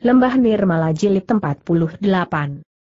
Lembah Nirmala Jilid 48.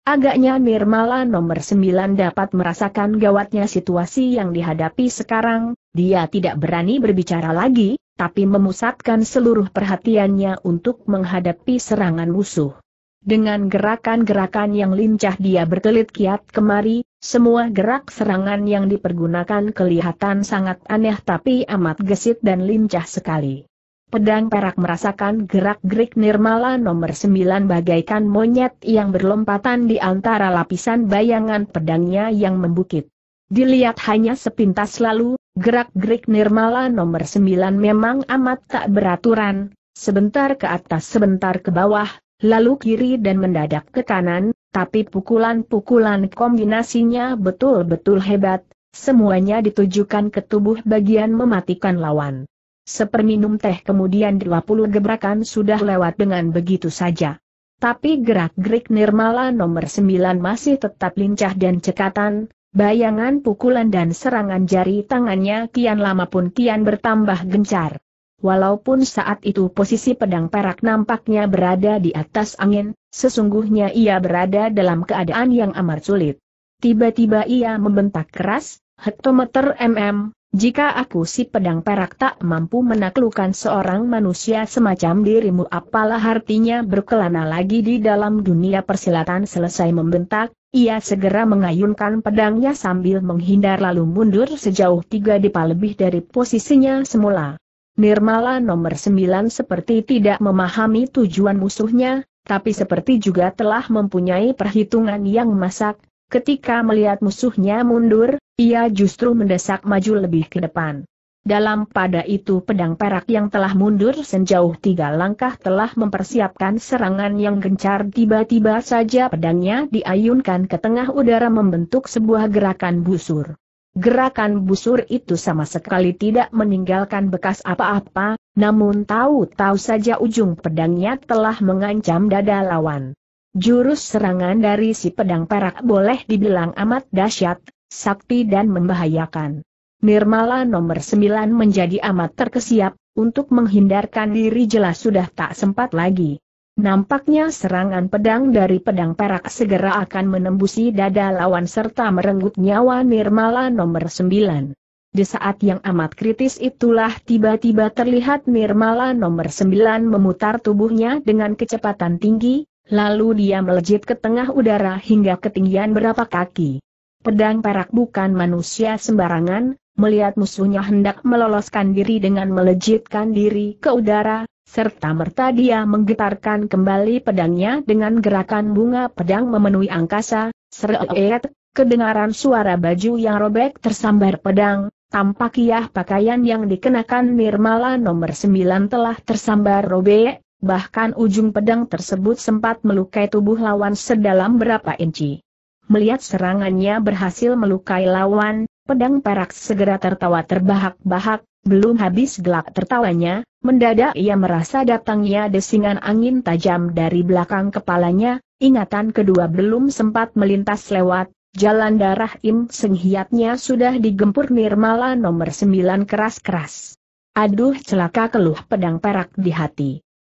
Agaknya Nirmala nomor 9 dapat merasakan gawatnya situasi yang dihadapi sekarang, dia tidak berani berbicara lagi, tapi memusatkan seluruh perhatiannya untuk menghadapi serangan musuh. Dengan gerakan-gerakan yang lincah dia berkelit kiat kemari, semua gerak serangan yang dipergunakan kelihatan sangat aneh tapi amat gesit dan lincah sekali. Pedang perak merasakan gerak-gerik nirmala nomor sembilan bagaikan monyet yang berlompatan di antara lapisan bayangan pedangnya yang membukit. Dilihat hanya sepintas lalu, gerak-gerik nirmala nomor sembilan memang amat tak beraturan, sebentar ke atas sebentar ke bawah, lalu kiri dan mendadak ke kanan, tapi pukulan-pukulan kombinasinya betul-betul hebat, semuanya ditujukan ke tubuh bagian mematikan lawan. Seperminum teh kemudian 20 gebrakan sudah lewat dengan begitu saja. Tapi gerak-gerik Nirmala nomor 9 masih tetap lincah dan cekatan, bayangan pukulan dan serangan jari tangannya kian lama pun kian bertambah gencar. Walaupun saat itu posisi pedang perak nampaknya berada di atas angin, sesungguhnya ia berada dalam keadaan yang amat sulit. Tiba-tiba ia membentak keras, hektometer mm, jika aku si pedang perak tak mampu menaklukkan seorang manusia semacam dirimu apalah artinya berkelana lagi di dalam dunia persilatan selesai membentak, ia segera mengayunkan pedangnya sambil menghindar lalu mundur sejauh tiga dipa lebih dari posisinya semula. Nirmala nomor sembilan seperti tidak memahami tujuan musuhnya, tapi seperti juga telah mempunyai perhitungan yang masak, Ketika melihat musuhnya mundur, ia justru mendesak maju lebih ke depan. Dalam pada itu pedang perak yang telah mundur sejauh tiga langkah telah mempersiapkan serangan yang gencar tiba-tiba saja pedangnya diayunkan ke tengah udara membentuk sebuah gerakan busur. Gerakan busur itu sama sekali tidak meninggalkan bekas apa-apa, namun tahu-tahu saja ujung pedangnya telah mengancam dada lawan. Jurus serangan dari si pedang perak boleh dibilang amat dahsyat, sakti dan membahayakan. Nirmala nomor sembilan menjadi amat terkesiap, untuk menghindarkan diri jelas sudah tak sempat lagi. Nampaknya serangan pedang dari pedang perak segera akan menembusi dada lawan serta merenggut nyawa Nirmala nomor sembilan. Di saat yang amat kritis itulah tiba-tiba terlihat Nirmala nomor sembilan memutar tubuhnya dengan kecepatan tinggi, Lalu dia melejit ke tengah udara hingga ketinggian berapa kaki. Pedang perak bukan manusia sembarangan, melihat musuhnya hendak meloloskan diri dengan melejitkan diri ke udara, serta merta dia menggetarkan kembali pedangnya dengan gerakan bunga pedang memenuhi angkasa, seret, kedengaran suara baju yang robek tersambar pedang, tampak pakaian yang dikenakan Nirmala nomor 9 telah tersambar robek, bahkan ujung pedang tersebut sempat melukai tubuh lawan sedalam berapa inci. Melihat serangannya berhasil melukai lawan, pedang perak segera tertawa terbahak-bahak, belum habis gelak tertawanya, mendadak ia merasa datangnya desingan angin tajam dari belakang kepalanya, ingatan kedua belum sempat melintas lewat, Jalan darah Im senghiatnya sudah digempur Nirmala nomor sembilan keras-keras. Aduh celaka keluh pedang perak di hati.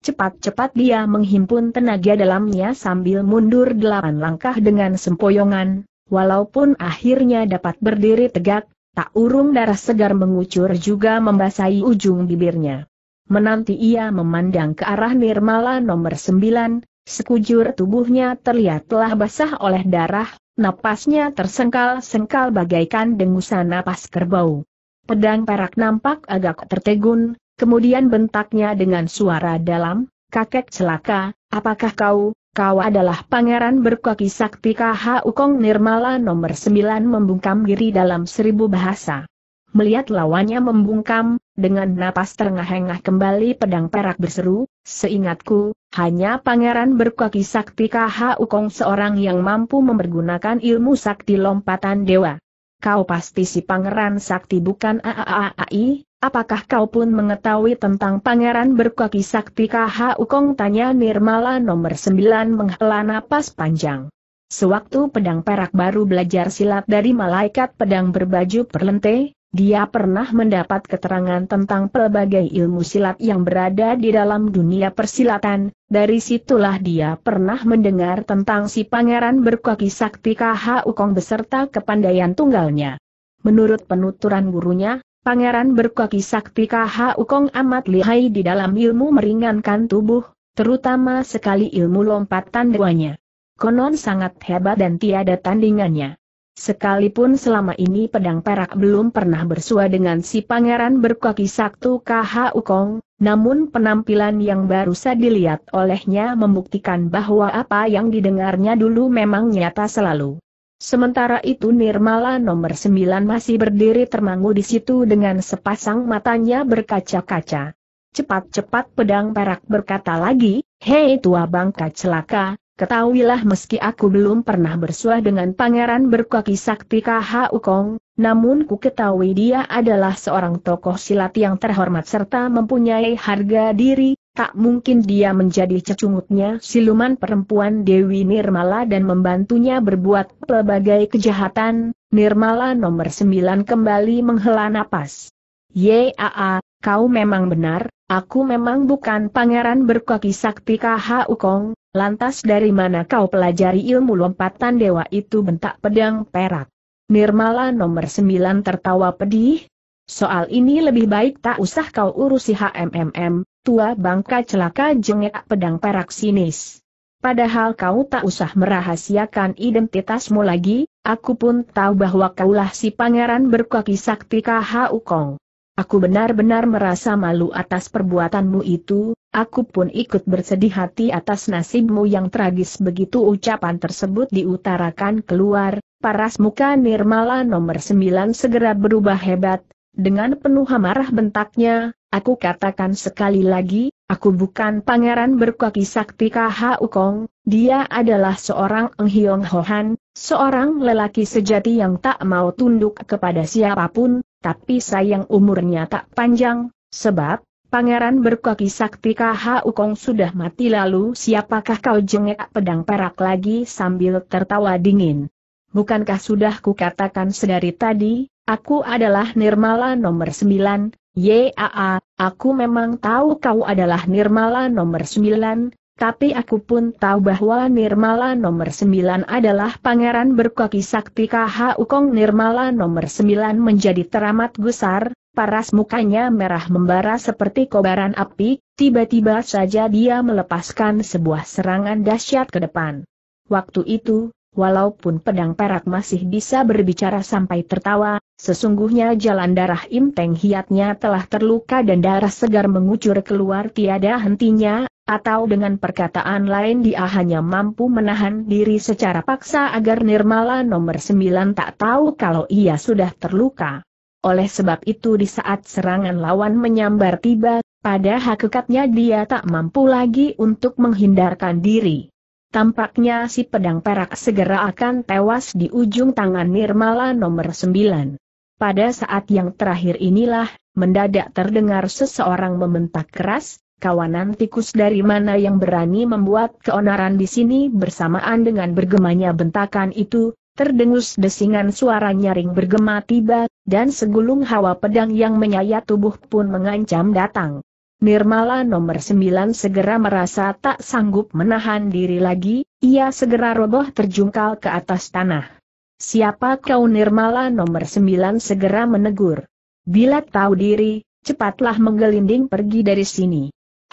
Cepat-cepat dia menghimpun tenaga dalamnya sambil mundur delapan langkah dengan sempoyongan, walaupun akhirnya dapat berdiri tegak, tak urung darah segar mengucur juga membasahi ujung bibirnya. Menanti ia memandang ke arah Nirmala nomor sembilan. sekujur tubuhnya terlihat telah basah oleh darah, napasnya tersengkal-sengkal bagaikan dengusan napas kerbau. Pedang perak nampak agak tertegun, Kemudian bentaknya dengan suara dalam, kakek celaka, apakah kau, kau adalah pangeran berkaki sakti KHU Kong Nirmala nomor 9 membungkam diri dalam seribu bahasa. Melihat lawannya membungkam, dengan napas terengah-engah kembali pedang perak berseru, seingatku, hanya pangeran berkaki sakti KHU Kong seorang yang mampu mempergunakan ilmu sakti lompatan dewa. Kau pasti si pangeran sakti bukan AAAI, Apakah kau pun mengetahui tentang pangeran berkaki sakti KH Ukong tanya Nirmala nomor 9 menghela napas panjang. Sewaktu pedang perak baru belajar silat dari malaikat pedang berbaju perlente, dia pernah mendapat keterangan tentang pelbagai ilmu silat yang berada di dalam dunia persilatan, dari situlah dia pernah mendengar tentang si pangeran berkaki sakti KH Ukong beserta kepandaian tunggalnya. Menurut penuturan gurunya, Pangeran berkaki sakti Kong amat lihai di dalam ilmu meringankan tubuh, terutama sekali ilmu lompatan duanya. Konon sangat hebat dan tiada tandingannya. Sekalipun selama ini pedang perak belum pernah bersua dengan si pangeran berkaki sakti KH Ukong, namun penampilan yang baru saja dilihat olehnya membuktikan bahwa apa yang didengarnya dulu memang nyata selalu. Sementara itu Nirmala nomor 9 masih berdiri termangu di situ dengan sepasang matanya berkaca-kaca. Cepat-cepat pedang perak berkata lagi, Hei tua bangka celaka, ketahuilah meski aku belum pernah bersuah dengan pangeran berkaki sakti KH Ukong, namun ku ketahui dia adalah seorang tokoh silat yang terhormat serta mempunyai harga diri, tak mungkin dia menjadi cecungutnya siluman perempuan Dewi Nirmala dan membantunya berbuat pelbagai kejahatan, Nirmala nomor sembilan kembali menghela napas. Yaa, kau memang benar, aku memang bukan pangeran berkaki sakti KHU Kong, lantas dari mana kau pelajari ilmu lompatan dewa itu bentak pedang perak. Nirmala nomor sembilan tertawa pedih, Soal ini lebih baik tak usah kau urusi HMMM, tua bangka celaka jengek pedang perak sinis. Padahal kau tak usah merahasiakan identitasmu lagi, aku pun tahu bahwa kaulah si pangeran berkaki sakti KHU Kong. Aku benar-benar merasa malu atas perbuatanmu itu, aku pun ikut bersedih hati atas nasibmu yang tragis begitu ucapan tersebut diutarakan keluar, paras muka Nirmala nomor 9 segera berubah hebat, dengan penuh amarah bentaknya, aku katakan sekali lagi, aku bukan pangeran berkaki sakti KHU Ukong, dia adalah seorang Eng Hiong Hohan, seorang lelaki sejati yang tak mau tunduk kepada siapapun, tapi sayang umurnya tak panjang, sebab, pangeran berkaki sakti KHU Ukong sudah mati lalu siapakah kau jengek pedang perak lagi sambil tertawa dingin. Bukankah sudah kukatakan sedari tadi, Aku adalah Nirmala nomor 9, Yaa, aku memang tahu kau adalah Nirmala nomor 9, tapi aku pun tahu bahwa Nirmala nomor 9 adalah pangeran berkaki sakti KH Ukong Nirmala nomor 9 menjadi teramat gusar, paras mukanya merah membara seperti kobaran api, tiba-tiba saja dia melepaskan sebuah serangan dahsyat ke depan. Waktu itu, walaupun pedang perak masih bisa berbicara sampai tertawa, sesungguhnya jalan darah Im Teng Hiatnya telah terluka dan darah segar mengucur keluar tiada hentinya, atau dengan perkataan lain dia hanya mampu menahan diri secara paksa agar Nirmala nomor 9 tak tahu kalau ia sudah terluka. Oleh sebab itu di saat serangan lawan menyambar tiba, pada hakikatnya dia tak mampu lagi untuk menghindarkan diri. Tampaknya si pedang perak segera akan tewas di ujung tangan Nirmala nomor 9. Pada saat yang terakhir inilah, mendadak terdengar seseorang membentak keras, kawanan tikus dari mana yang berani membuat keonaran di sini bersamaan dengan bergemanya bentakan itu, terdengus desingan suara nyaring bergema tiba, dan segulung hawa pedang yang menyayat tubuh pun mengancam datang. Nirmala nomor 9 segera merasa tak sanggup menahan diri lagi, ia segera roboh terjungkal ke atas tanah. Siapa kau Nirmala nomor 9 segera menegur. Bila tahu diri, cepatlah menggelinding pergi dari sini.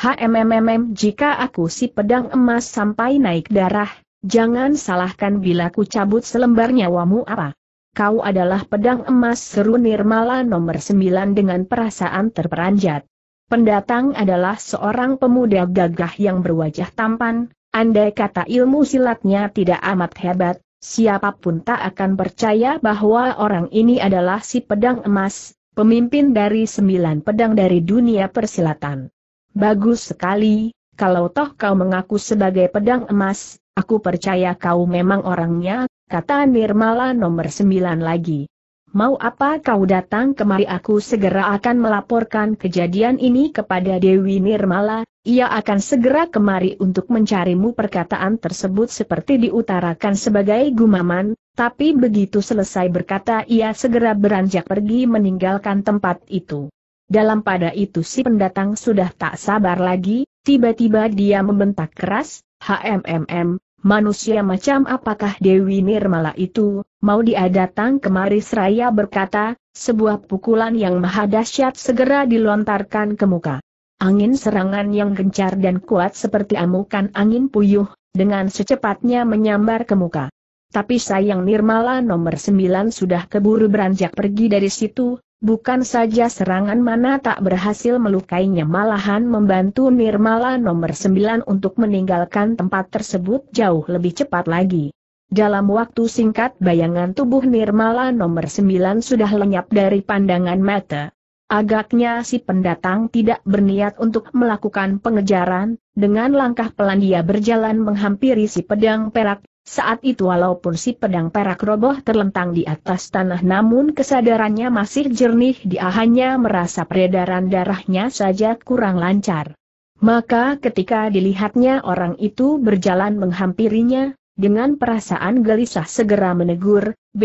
HMMMM jika aku si pedang emas sampai naik darah, jangan salahkan bila ku cabut selembar nyawamu apa. Kau adalah pedang emas seru Nirmala nomor sembilan dengan perasaan terperanjat. Pendatang adalah seorang pemuda gagah yang berwajah tampan, andai kata ilmu silatnya tidak amat hebat, siapapun tak akan percaya bahwa orang ini adalah si pedang emas, pemimpin dari sembilan pedang dari dunia persilatan. Bagus sekali, kalau toh kau mengaku sebagai pedang emas, aku percaya kau memang orangnya, kata Nirmala nomor sembilan lagi. Mau apa kau datang kemari aku segera akan melaporkan kejadian ini kepada Dewi Nirmala, ia akan segera kemari untuk mencarimu perkataan tersebut seperti diutarakan sebagai gumaman, tapi begitu selesai berkata ia segera beranjak pergi meninggalkan tempat itu. Dalam pada itu si pendatang sudah tak sabar lagi, tiba-tiba dia membentak keras, HMMM, Manusia macam apakah Dewi Nirmala itu, mau dia datang kemari seraya berkata, sebuah pukulan yang maha dahsyat segera dilontarkan ke muka. Angin serangan yang gencar dan kuat seperti amukan angin puyuh, dengan secepatnya menyambar ke muka. Tapi sayang Nirmala nomor sembilan sudah keburu beranjak pergi dari situ, Bukan saja serangan mana tak berhasil melukainya malahan membantu Nirmala nomor 9 untuk meninggalkan tempat tersebut jauh lebih cepat lagi. Dalam waktu singkat bayangan tubuh Nirmala nomor 9 sudah lenyap dari pandangan mata. Agaknya si pendatang tidak berniat untuk melakukan pengejaran, dengan langkah pelan dia berjalan menghampiri si pedang perak saat itu walaupun si pedang perak roboh terlentang di atas tanah namun kesadarannya masih jernih dia hanya merasa peredaran darahnya saja kurang lancar. Maka ketika dilihatnya orang itu berjalan menghampirinya, dengan perasaan gelisah segera menegur, B,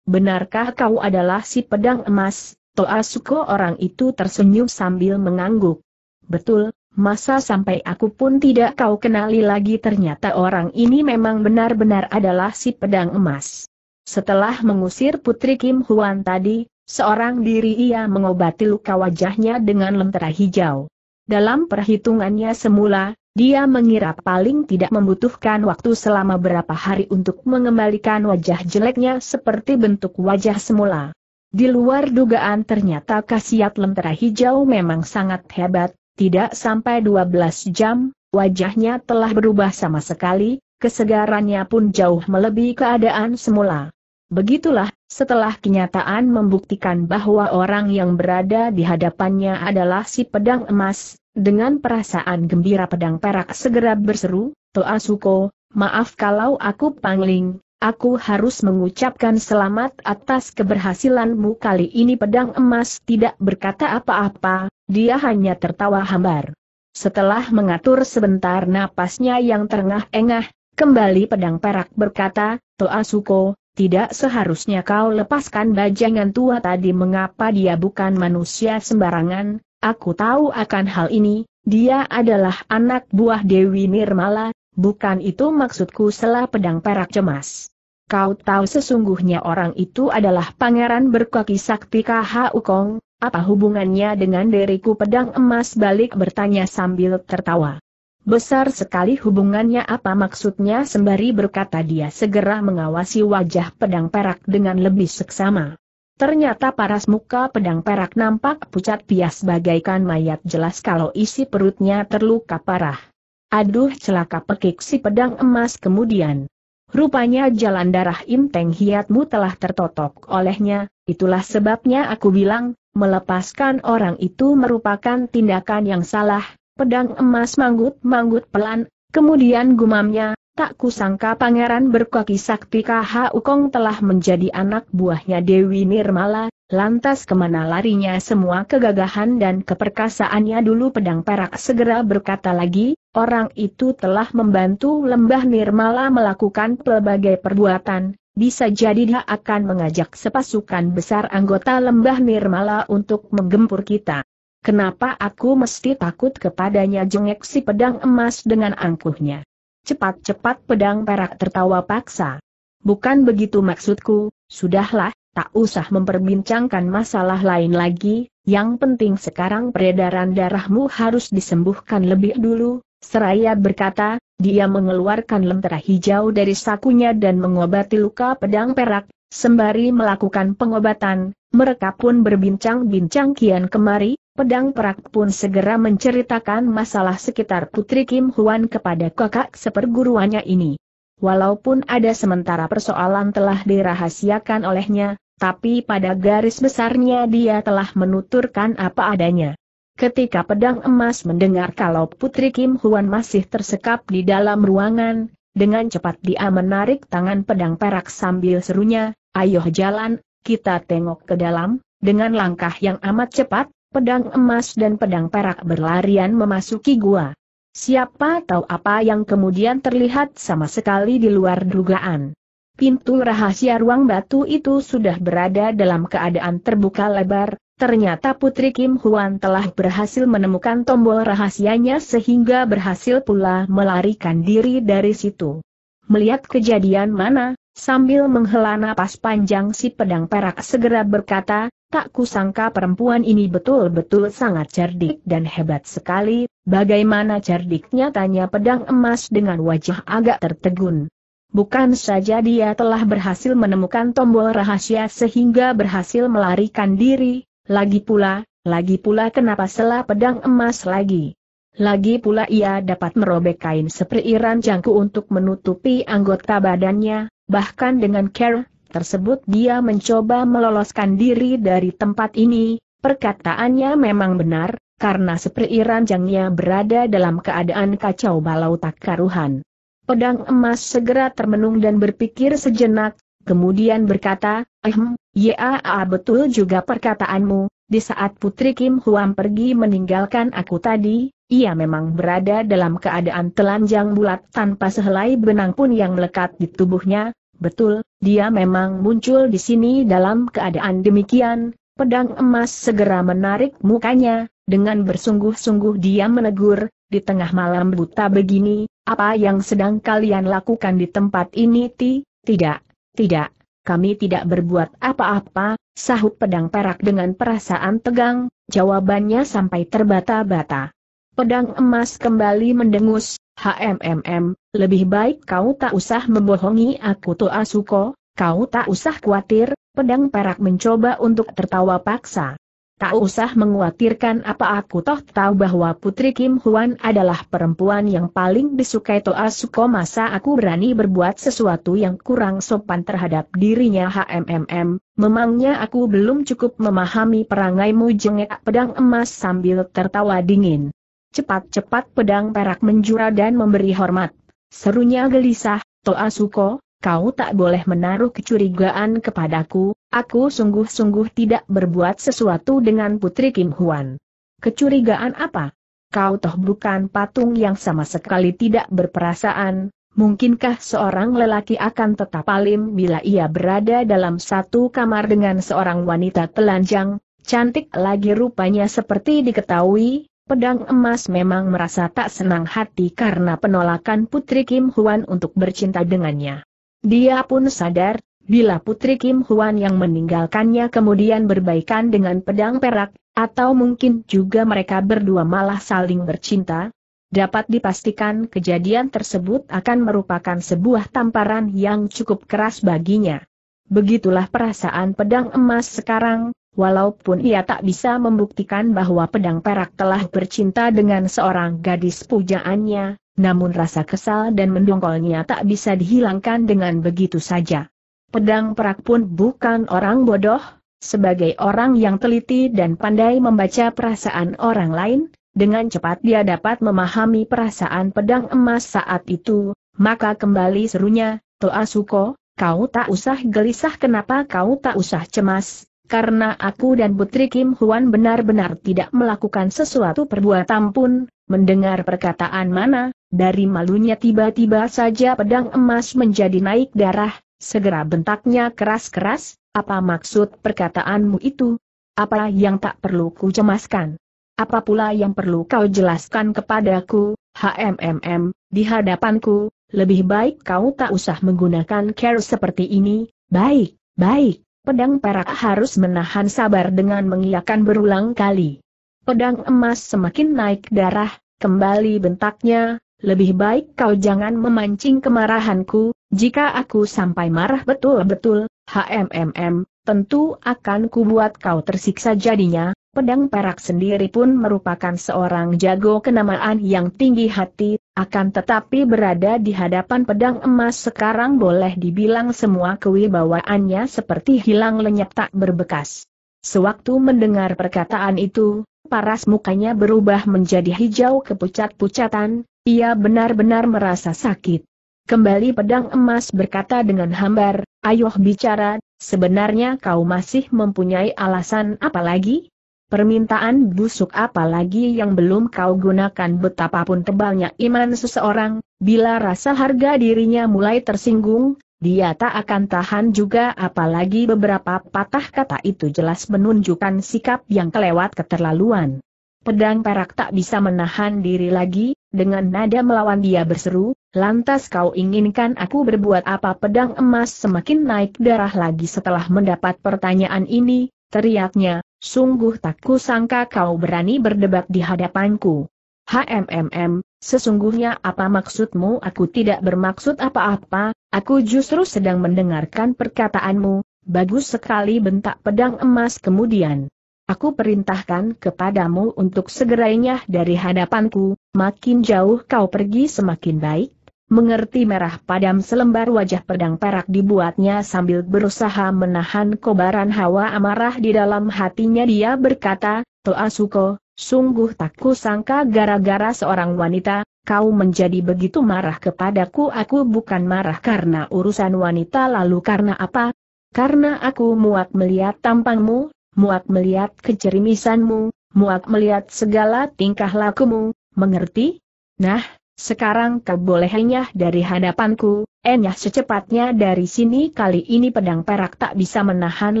benarkah kau adalah si pedang emas? Toa Suko orang itu tersenyum sambil mengangguk. Betul, Masa sampai aku pun tidak kau kenali lagi ternyata orang ini memang benar-benar adalah si pedang emas. Setelah mengusir putri Kim Huan tadi, seorang diri ia mengobati luka wajahnya dengan lentera hijau. Dalam perhitungannya semula, dia mengira paling tidak membutuhkan waktu selama berapa hari untuk mengembalikan wajah jeleknya seperti bentuk wajah semula. Di luar dugaan ternyata khasiat lentera hijau memang sangat hebat, tidak sampai 12 jam, wajahnya telah berubah sama sekali, kesegarannya pun jauh melebihi keadaan semula. Begitulah, setelah kenyataan membuktikan bahwa orang yang berada di hadapannya adalah si pedang emas, dengan perasaan gembira pedang perak segera berseru, Toa Suko, maaf kalau aku pangling, aku harus mengucapkan selamat atas keberhasilanmu kali ini pedang emas tidak berkata apa-apa, dia hanya tertawa hambar. Setelah mengatur sebentar napasnya yang terengah-engah, kembali pedang perak berkata, Toa Suko, tidak seharusnya kau lepaskan bajangan tua tadi mengapa dia bukan manusia sembarangan, aku tahu akan hal ini, dia adalah anak buah Dewi Nirmala, bukan itu maksudku selah pedang perak cemas. Kau tahu sesungguhnya orang itu adalah pangeran berkaki sakti Kahukong. Ukong, apa hubungannya dengan deriku pedang emas balik bertanya sambil tertawa. Besar sekali hubungannya apa maksudnya sembari berkata dia segera mengawasi wajah pedang perak dengan lebih seksama. Ternyata paras muka pedang perak nampak pucat pias bagaikan mayat jelas kalau isi perutnya terluka parah. Aduh celaka pekik si pedang emas kemudian. Rupanya jalan darah Im Teng Hiatmu telah tertotok olehnya, itulah sebabnya aku bilang, Melepaskan orang itu merupakan tindakan yang salah, pedang emas manggut-manggut pelan, kemudian gumamnya, tak kusangka pangeran berkaki sakti KH Ukong telah menjadi anak buahnya Dewi Nirmala, lantas kemana larinya semua kegagahan dan keperkasaannya dulu pedang perak segera berkata lagi, orang itu telah membantu lembah Nirmala melakukan pelbagai perbuatan, bisa jadi dia akan mengajak sepasukan besar anggota lembah Nirmala untuk menggempur kita. Kenapa aku mesti takut kepadanya jengek si pedang emas dengan angkuhnya. Cepat-cepat pedang perak tertawa paksa. Bukan begitu maksudku, sudahlah, tak usah memperbincangkan masalah lain lagi, yang penting sekarang peredaran darahmu harus disembuhkan lebih dulu, Seraya berkata, dia mengeluarkan lentera hijau dari sakunya dan mengobati luka pedang perak, sembari melakukan pengobatan, mereka pun berbincang-bincang kian kemari, pedang perak pun segera menceritakan masalah sekitar Putri Kim Huan kepada kakak seperguruannya ini. Walaupun ada sementara persoalan telah dirahasiakan olehnya, tapi pada garis besarnya dia telah menuturkan apa adanya. Ketika pedang emas mendengar kalau Putri Kim Huan masih tersekap di dalam ruangan, dengan cepat dia menarik tangan pedang perak sambil serunya, ayo jalan, kita tengok ke dalam, dengan langkah yang amat cepat, pedang emas dan pedang perak berlarian memasuki gua. Siapa tahu apa yang kemudian terlihat sama sekali di luar dugaan. Pintu rahasia ruang batu itu sudah berada dalam keadaan terbuka lebar, ternyata Putri Kim Huan telah berhasil menemukan tombol rahasianya sehingga berhasil pula melarikan diri dari situ. Melihat kejadian mana, sambil menghela napas panjang si pedang perak segera berkata, tak kusangka perempuan ini betul-betul sangat cerdik dan hebat sekali, bagaimana cerdiknya tanya pedang emas dengan wajah agak tertegun. Bukan saja dia telah berhasil menemukan tombol rahasia sehingga berhasil melarikan diri, lagi pula, lagi pula kenapa selah pedang emas lagi. Lagi pula ia dapat merobek kain sepreiran jangku untuk menutupi anggota badannya, bahkan dengan care tersebut dia mencoba meloloskan diri dari tempat ini, perkataannya memang benar, karena sepreiran jangnya berada dalam keadaan kacau balau tak karuhan. Pedang emas segera termenung dan berpikir sejenak, kemudian berkata, Ehm, ya betul juga perkataanmu, di saat Putri Kim Huam pergi meninggalkan aku tadi, ia memang berada dalam keadaan telanjang bulat tanpa sehelai benang pun yang melekat di tubuhnya, betul, dia memang muncul di sini dalam keadaan demikian, pedang emas segera menarik mukanya, dengan bersungguh-sungguh dia menegur, di tengah malam buta begini, apa yang sedang kalian lakukan di tempat ini ti? Tidak, tidak, kami tidak berbuat apa-apa, sahut pedang perak dengan perasaan tegang, jawabannya sampai terbata-bata. Pedang emas kembali mendengus, HMMM, lebih baik kau tak usah membohongi aku tuh Asuko, kau tak usah khawatir, pedang perak mencoba untuk tertawa paksa. Tak usah mengkhawatirkan apa aku toh tahu bahwa Putri Kim Huan adalah perempuan yang paling disukai Toa Suko masa aku berani berbuat sesuatu yang kurang sopan terhadap dirinya HMMM, memangnya aku belum cukup memahami perangaimu jengek pedang emas sambil tertawa dingin. Cepat-cepat pedang perak menjura dan memberi hormat. Serunya gelisah, Toa Suko, kau tak boleh menaruh kecurigaan kepadaku, Aku sungguh-sungguh tidak berbuat sesuatu dengan Putri Kim Huan. Kecurigaan apa? Kau toh bukan patung yang sama sekali tidak berperasaan, mungkinkah seorang lelaki akan tetap alim bila ia berada dalam satu kamar dengan seorang wanita telanjang, cantik lagi rupanya seperti diketahui, Pedang emas memang merasa tak senang hati karena penolakan Putri Kim Huan untuk bercinta dengannya. Dia pun sadar, Bila Putri Kim Huan yang meninggalkannya kemudian berbaikan dengan pedang perak, atau mungkin juga mereka berdua malah saling bercinta, dapat dipastikan kejadian tersebut akan merupakan sebuah tamparan yang cukup keras baginya. Begitulah perasaan pedang emas sekarang, walaupun ia tak bisa membuktikan bahwa pedang perak telah bercinta dengan seorang gadis pujaannya, namun rasa kesal dan mendongkolnya tak bisa dihilangkan dengan begitu saja. Pedang Perak pun bukan orang bodoh, sebagai orang yang teliti dan pandai membaca perasaan orang lain, dengan cepat dia dapat memahami perasaan pedang emas saat itu, maka kembali serunya, Toasuko, kau tak usah gelisah kenapa kau tak usah cemas, karena aku dan Putri Kim Huan benar-benar tidak melakukan sesuatu perbuatan pun, mendengar perkataan mana, dari malunya tiba-tiba saja pedang emas menjadi naik darah, Segera bentaknya keras-keras, apa maksud perkataanmu itu? Apa yang tak perlu ku cemaskan? Apa pula yang perlu kau jelaskan kepadaku, hmm di hadapanku, lebih baik kau tak usah menggunakan care seperti ini, baik, baik, pedang perak harus menahan sabar dengan mengiakan berulang kali. Pedang emas semakin naik darah, kembali bentaknya, lebih baik kau jangan memancing kemarahanku, jika aku sampai marah betul-betul, HMMM, tentu akan kubuat kau tersiksa jadinya, pedang perak sendiri pun merupakan seorang jago kenamaan yang tinggi hati, akan tetapi berada di hadapan pedang emas sekarang boleh dibilang semua kewibawaannya seperti hilang lenyap tak berbekas. Sewaktu mendengar perkataan itu, paras mukanya berubah menjadi hijau kepucat-pucatan, ia benar-benar merasa sakit. Kembali pedang emas berkata dengan hambar, ayoh bicara, sebenarnya kau masih mempunyai alasan apa lagi? Permintaan busuk apa lagi yang belum kau gunakan betapapun tebalnya iman seseorang, bila rasa harga dirinya mulai tersinggung, dia tak akan tahan juga apalagi beberapa patah kata itu jelas menunjukkan sikap yang kelewat keterlaluan. Pedang perak tak bisa menahan diri lagi, dengan nada melawan dia berseru, Lantas kau inginkan aku berbuat apa pedang emas semakin naik darah lagi setelah mendapat pertanyaan ini, teriaknya, sungguh tak kusangka kau berani berdebat di hadapanku. HMMM, sesungguhnya apa maksudmu aku tidak bermaksud apa-apa, aku justru sedang mendengarkan perkataanmu, bagus sekali bentak pedang emas kemudian. Aku perintahkan kepadamu untuk segerainya dari hadapanku, makin jauh kau pergi semakin baik, Mengerti merah padam selembar wajah pedang perak dibuatnya sambil berusaha menahan kobaran hawa amarah di dalam hatinya dia berkata, Toasuko, sungguh tak kusangka gara-gara seorang wanita, kau menjadi begitu marah kepadaku aku bukan marah karena urusan wanita lalu karena apa? Karena aku muak melihat tampangmu, muak melihat kecerimisanmu, muak melihat segala tingkah lakumu, mengerti? Nah, sekarang kebolehannya dari hadapanku, enyah secepatnya dari sini kali ini pedang perak tak bisa menahan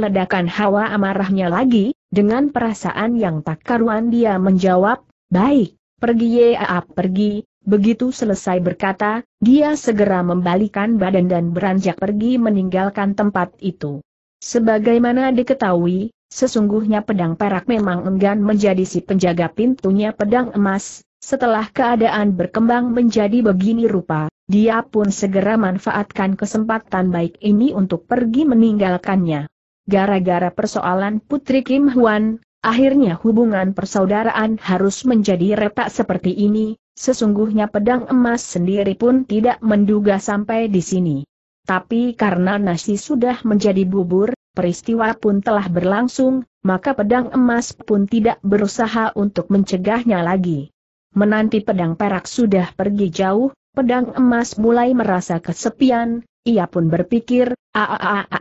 ledakan hawa amarahnya lagi, dengan perasaan yang tak karuan dia menjawab, baik, pergi ya pergi, Begitu selesai berkata, dia segera membalikan badan dan beranjak pergi meninggalkan tempat itu. Sebagaimana diketahui, sesungguhnya pedang perak memang enggan menjadi si penjaga pintunya pedang emas, setelah keadaan berkembang menjadi begini rupa, dia pun segera manfaatkan kesempatan baik ini untuk pergi meninggalkannya. Gara-gara persoalan Putri Kim Hwan, akhirnya hubungan persaudaraan harus menjadi retak seperti ini, sesungguhnya pedang emas sendiri pun tidak menduga sampai di sini. Tapi karena nasi sudah menjadi bubur, peristiwa pun telah berlangsung, maka pedang emas pun tidak berusaha untuk mencegahnya lagi. Menanti pedang perak sudah pergi jauh, pedang emas mulai merasa kesepian, ia pun berpikir,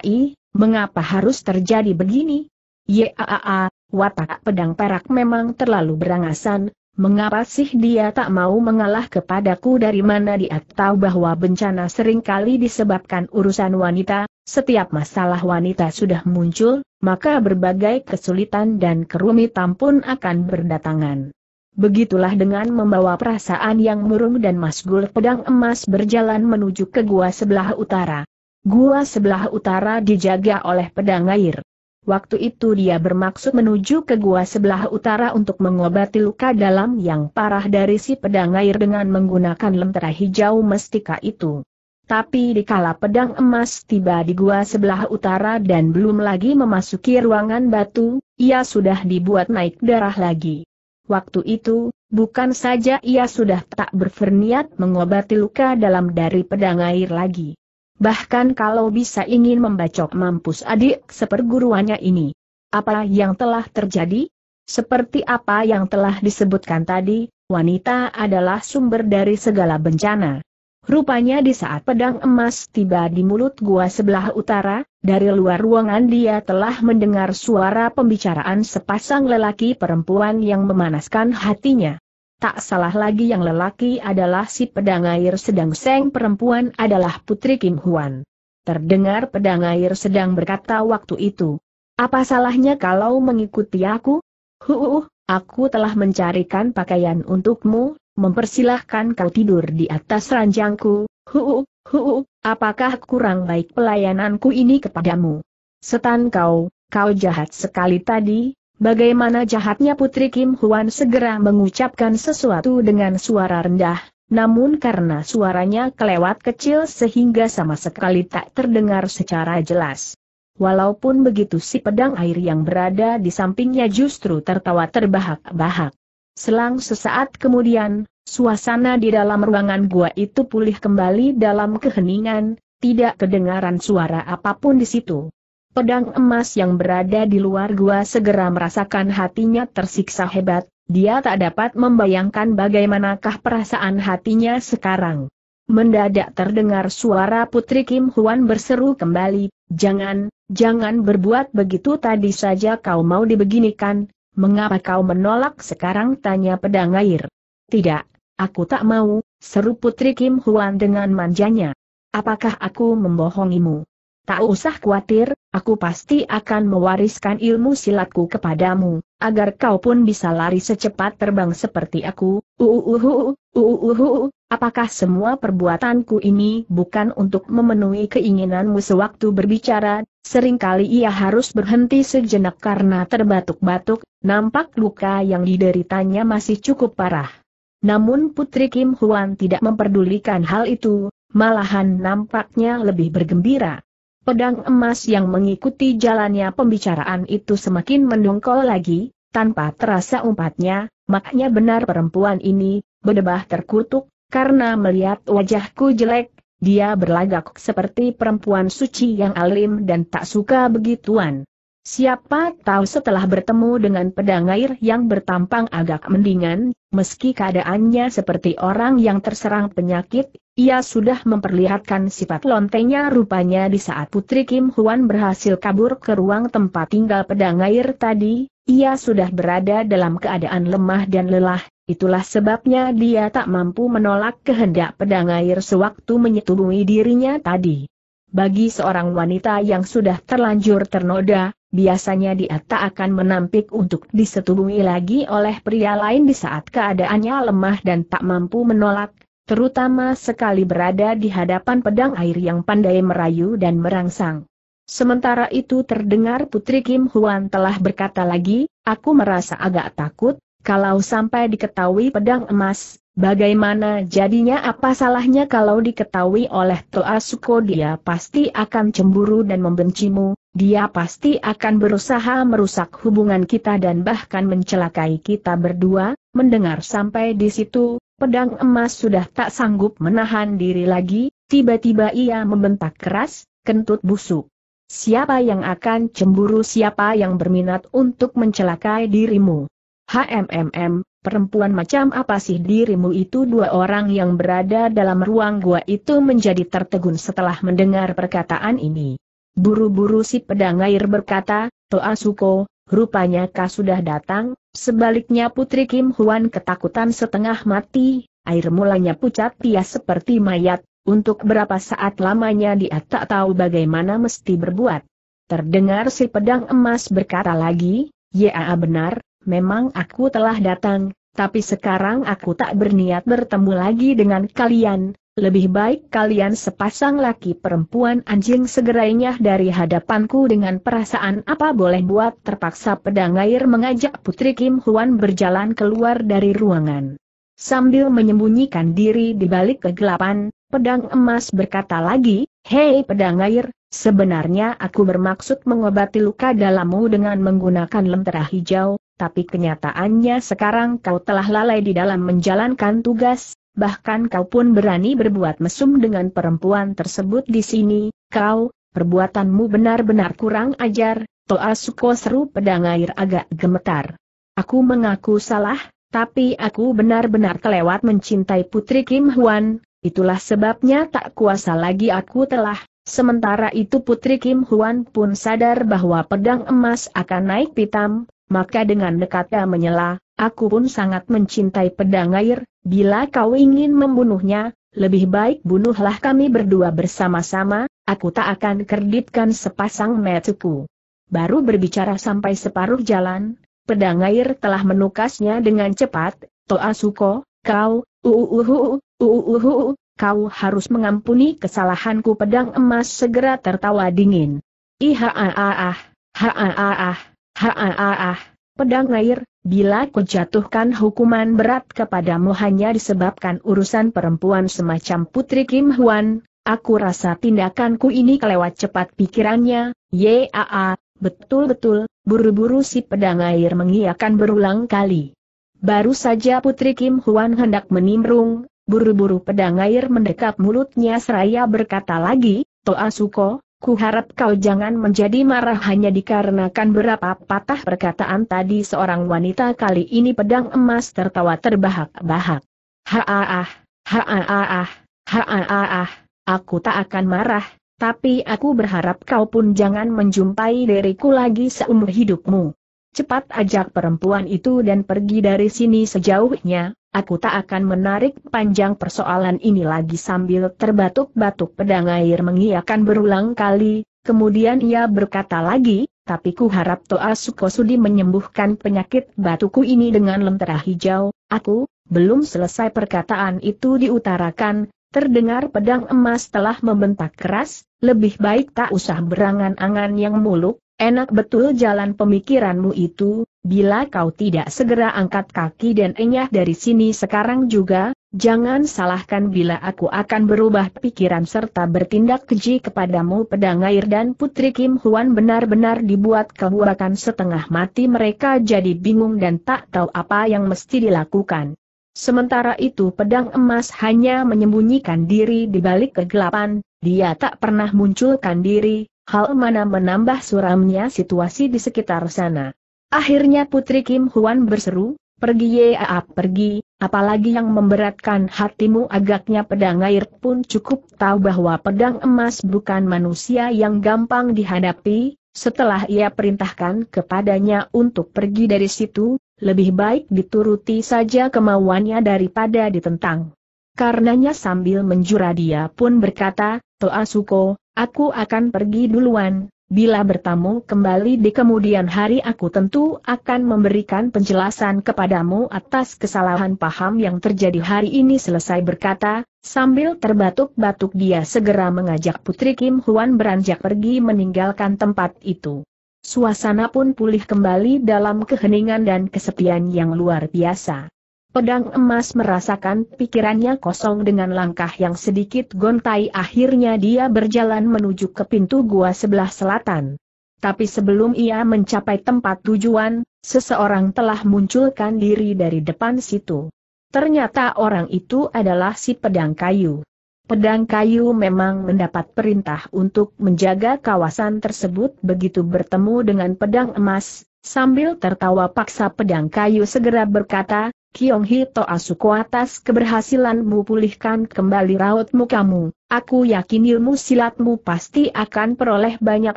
i, mengapa harus terjadi begini? Yaa, watak pedang perak memang terlalu berangasan, mengapa sih dia tak mau mengalah kepadaku dari mana dia tahu bahwa bencana seringkali disebabkan urusan wanita, setiap masalah wanita sudah muncul, maka berbagai kesulitan dan kerumitan pun akan berdatangan. Begitulah dengan membawa perasaan yang murung dan masgul pedang emas berjalan menuju ke gua sebelah utara. Gua sebelah utara dijaga oleh pedang air. Waktu itu dia bermaksud menuju ke gua sebelah utara untuk mengobati luka dalam yang parah dari si pedang air dengan menggunakan lentera hijau mestika itu. Tapi dikala pedang emas tiba di gua sebelah utara dan belum lagi memasuki ruangan batu, ia sudah dibuat naik darah lagi. Waktu itu, bukan saja ia sudah tak berferniat mengobati luka dalam dari pedang air lagi. Bahkan kalau bisa ingin membacok mampus adik seperguruannya ini. Apa yang telah terjadi? Seperti apa yang telah disebutkan tadi, wanita adalah sumber dari segala bencana. Rupanya di saat pedang emas tiba di mulut gua sebelah utara, dari luar ruangan dia telah mendengar suara pembicaraan sepasang lelaki perempuan yang memanaskan hatinya. Tak salah lagi yang lelaki adalah si pedang air sedang seng perempuan adalah putri Kim Huan. Terdengar pedang air sedang berkata waktu itu. Apa salahnya kalau mengikuti aku? Huuuh, aku telah mencarikan pakaian untukmu mempersilahkan kau tidur di atas ranjangku, huu, huu, apakah kurang baik pelayananku ini kepadamu? Setan kau, kau jahat sekali tadi, bagaimana jahatnya Putri Kim Huan segera mengucapkan sesuatu dengan suara rendah, namun karena suaranya kelewat kecil sehingga sama sekali tak terdengar secara jelas. Walaupun begitu si pedang air yang berada di sampingnya justru tertawa terbahak-bahak. Selang sesaat kemudian, suasana di dalam ruangan gua itu pulih kembali dalam keheningan, tidak kedengaran suara apapun di situ. Pedang emas yang berada di luar gua segera merasakan hatinya tersiksa hebat, dia tak dapat membayangkan bagaimanakah perasaan hatinya sekarang. Mendadak terdengar suara Putri Kim Huan berseru kembali, Jangan, jangan berbuat begitu tadi saja kau mau dibeginikan, Mengapa kau menolak sekarang tanya pedang air? Tidak, aku tak mau, seru putri Kim Huan dengan manjanya. Apakah aku membohongimu? Tak usah khawatir, aku pasti akan mewariskan ilmu silatku kepadamu, agar kau pun bisa lari secepat terbang seperti aku. Uuuhu, uuuhu, Apakah semua perbuatanku ini bukan untuk memenuhi keinginanmu sewaktu berbicara? Seringkali ia harus berhenti sejenak karena terbatuk-batuk, nampak luka yang dideritanya masih cukup parah. Namun Putri Kim Huan tidak memperdulikan hal itu, malahan nampaknya lebih bergembira. Pedang emas yang mengikuti jalannya pembicaraan itu semakin mendongkol lagi, tanpa terasa umpatnya, maknya benar perempuan ini, berdebah terkutuk, karena melihat wajahku jelek, dia berlagak seperti perempuan suci yang alim dan tak suka begituan. Siapa tahu setelah bertemu dengan pedang air yang bertampang agak mendingan, meski keadaannya seperti orang yang terserang penyakit, ia sudah memperlihatkan sifat lontengnya rupanya di saat Putri Kim Huan berhasil kabur ke ruang tempat tinggal pedang air tadi, ia sudah berada dalam keadaan lemah dan lelah, Itulah sebabnya dia tak mampu menolak kehendak pedang air sewaktu menyetubuhi dirinya tadi. Bagi seorang wanita yang sudah terlanjur ternoda, biasanya dia tak akan menampik untuk disetubuhi lagi oleh pria lain di saat keadaannya lemah dan tak mampu menolak, terutama sekali berada di hadapan pedang air yang pandai merayu dan merangsang. Sementara itu terdengar Putri Kim Huan telah berkata lagi, aku merasa agak takut, kalau sampai diketahui pedang emas, bagaimana jadinya apa salahnya kalau diketahui oleh Toa Suko dia pasti akan cemburu dan membencimu, dia pasti akan berusaha merusak hubungan kita dan bahkan mencelakai kita berdua, mendengar sampai di situ, pedang emas sudah tak sanggup menahan diri lagi, tiba-tiba ia membentak keras, kentut busuk. Siapa yang akan cemburu siapa yang berminat untuk mencelakai dirimu? HMMM, perempuan macam apa sih dirimu itu dua orang yang berada dalam ruang gua itu menjadi tertegun setelah mendengar perkataan ini. Buru-buru si pedang air berkata, Toa Suko, rupanya kau sudah datang, sebaliknya Putri Kim Huan ketakutan setengah mati, air mulanya pucat pias seperti mayat, untuk berapa saat lamanya dia tak tahu bagaimana mesti berbuat. Terdengar si pedang emas berkata lagi, Ya benar, memang aku telah datang, tapi sekarang aku tak berniat bertemu lagi dengan kalian, lebih baik kalian sepasang laki perempuan anjing segerainya dari hadapanku dengan perasaan apa boleh buat terpaksa pedang air mengajak Putri Kim Huan berjalan keluar dari ruangan. Sambil menyembunyikan diri di balik kegelapan, pedang emas berkata lagi, Hei pedang air, sebenarnya aku bermaksud mengobati luka dalammu dengan menggunakan lentera hijau, tapi kenyataannya sekarang kau telah lalai di dalam menjalankan tugas, bahkan kau pun berani berbuat mesum dengan perempuan tersebut di sini, kau, perbuatanmu benar-benar kurang ajar, Toa Suko seru pedang air agak gemetar. Aku mengaku salah, tapi aku benar-benar kelewat mencintai Putri Kim Huan, itulah sebabnya tak kuasa lagi aku telah Sementara itu Putri Kim Huan pun sadar bahwa pedang emas akan naik pitam, maka dengan nekatnya menyela, aku pun sangat mencintai pedang air, bila kau ingin membunuhnya, lebih baik bunuhlah kami berdua bersama-sama, aku tak akan kerditkan sepasang metuku. Baru berbicara sampai separuh jalan, pedang air telah menukasnya dengan cepat, Toa Suko, kau, uuuhu, uuuhu, kau harus mengampuni kesalahanku pedang emas segera tertawa dingin. Ihaaah, haaah. Haaah, ah, pedang air, bila jatuhkan hukuman berat kepadamu hanya disebabkan urusan perempuan semacam Putri Kim Huan, aku rasa tindakanku ini kelewat cepat pikirannya, yaa, betul-betul, buru-buru si pedang air mengiakan berulang kali. Baru saja Putri Kim Huan hendak menimrung, buru-buru pedang air mendekap mulutnya seraya berkata lagi, Toa Suko, Ku harap kau jangan menjadi marah hanya dikarenakan berapa patah perkataan tadi seorang wanita kali ini pedang emas tertawa terbahak-bahak. Haaah, haaah, haaah, aku tak akan marah, tapi aku berharap kau pun jangan menjumpai diriku lagi seumur hidupmu. Cepat ajak perempuan itu dan pergi dari sini sejauhnya, Aku tak akan menarik panjang persoalan ini lagi sambil terbatuk-batuk pedang air mengiakan berulang kali, kemudian ia berkata lagi, tapi ku harap Toa Sukosudi menyembuhkan penyakit batuku ini dengan lentera hijau, aku, belum selesai perkataan itu diutarakan, terdengar pedang emas telah membentak keras, lebih baik tak usah berangan-angan yang muluk, Enak betul jalan pemikiranmu itu, bila kau tidak segera angkat kaki dan enyah dari sini sekarang juga, jangan salahkan bila aku akan berubah pikiran serta bertindak keji kepadamu pedang air dan putri Kim Huan benar-benar dibuat kehuakan setengah mati mereka jadi bingung dan tak tahu apa yang mesti dilakukan. Sementara itu pedang emas hanya menyembunyikan diri di balik kegelapan, dia tak pernah munculkan diri, hal mana menambah suramnya situasi di sekitar sana. Akhirnya Putri Kim Huan berseru, pergi Yeaap pergi, apalagi yang memberatkan hatimu agaknya pedang air pun cukup tahu bahwa pedang emas bukan manusia yang gampang dihadapi, setelah ia perintahkan kepadanya untuk pergi dari situ, lebih baik dituruti saja kemauannya daripada ditentang. Karenanya sambil menjura dia pun berkata, Toa Suko, Aku akan pergi duluan, bila bertamu kembali di kemudian hari aku tentu akan memberikan penjelasan kepadamu atas kesalahan paham yang terjadi hari ini selesai berkata, sambil terbatuk-batuk dia segera mengajak Putri Kim Huan beranjak pergi meninggalkan tempat itu. Suasana pun pulih kembali dalam keheningan dan kesepian yang luar biasa. Pedang emas merasakan pikirannya kosong dengan langkah yang sedikit gontai akhirnya dia berjalan menuju ke pintu gua sebelah selatan. Tapi sebelum ia mencapai tempat tujuan, seseorang telah munculkan diri dari depan situ. Ternyata orang itu adalah si pedang kayu. Pedang kayu memang mendapat perintah untuk menjaga kawasan tersebut begitu bertemu dengan pedang emas, sambil tertawa paksa pedang kayu segera berkata, Kiong Hito Asuko atas keberhasilanmu pulihkan kembali raut mukamu, aku yakin ilmu silatmu pasti akan peroleh banyak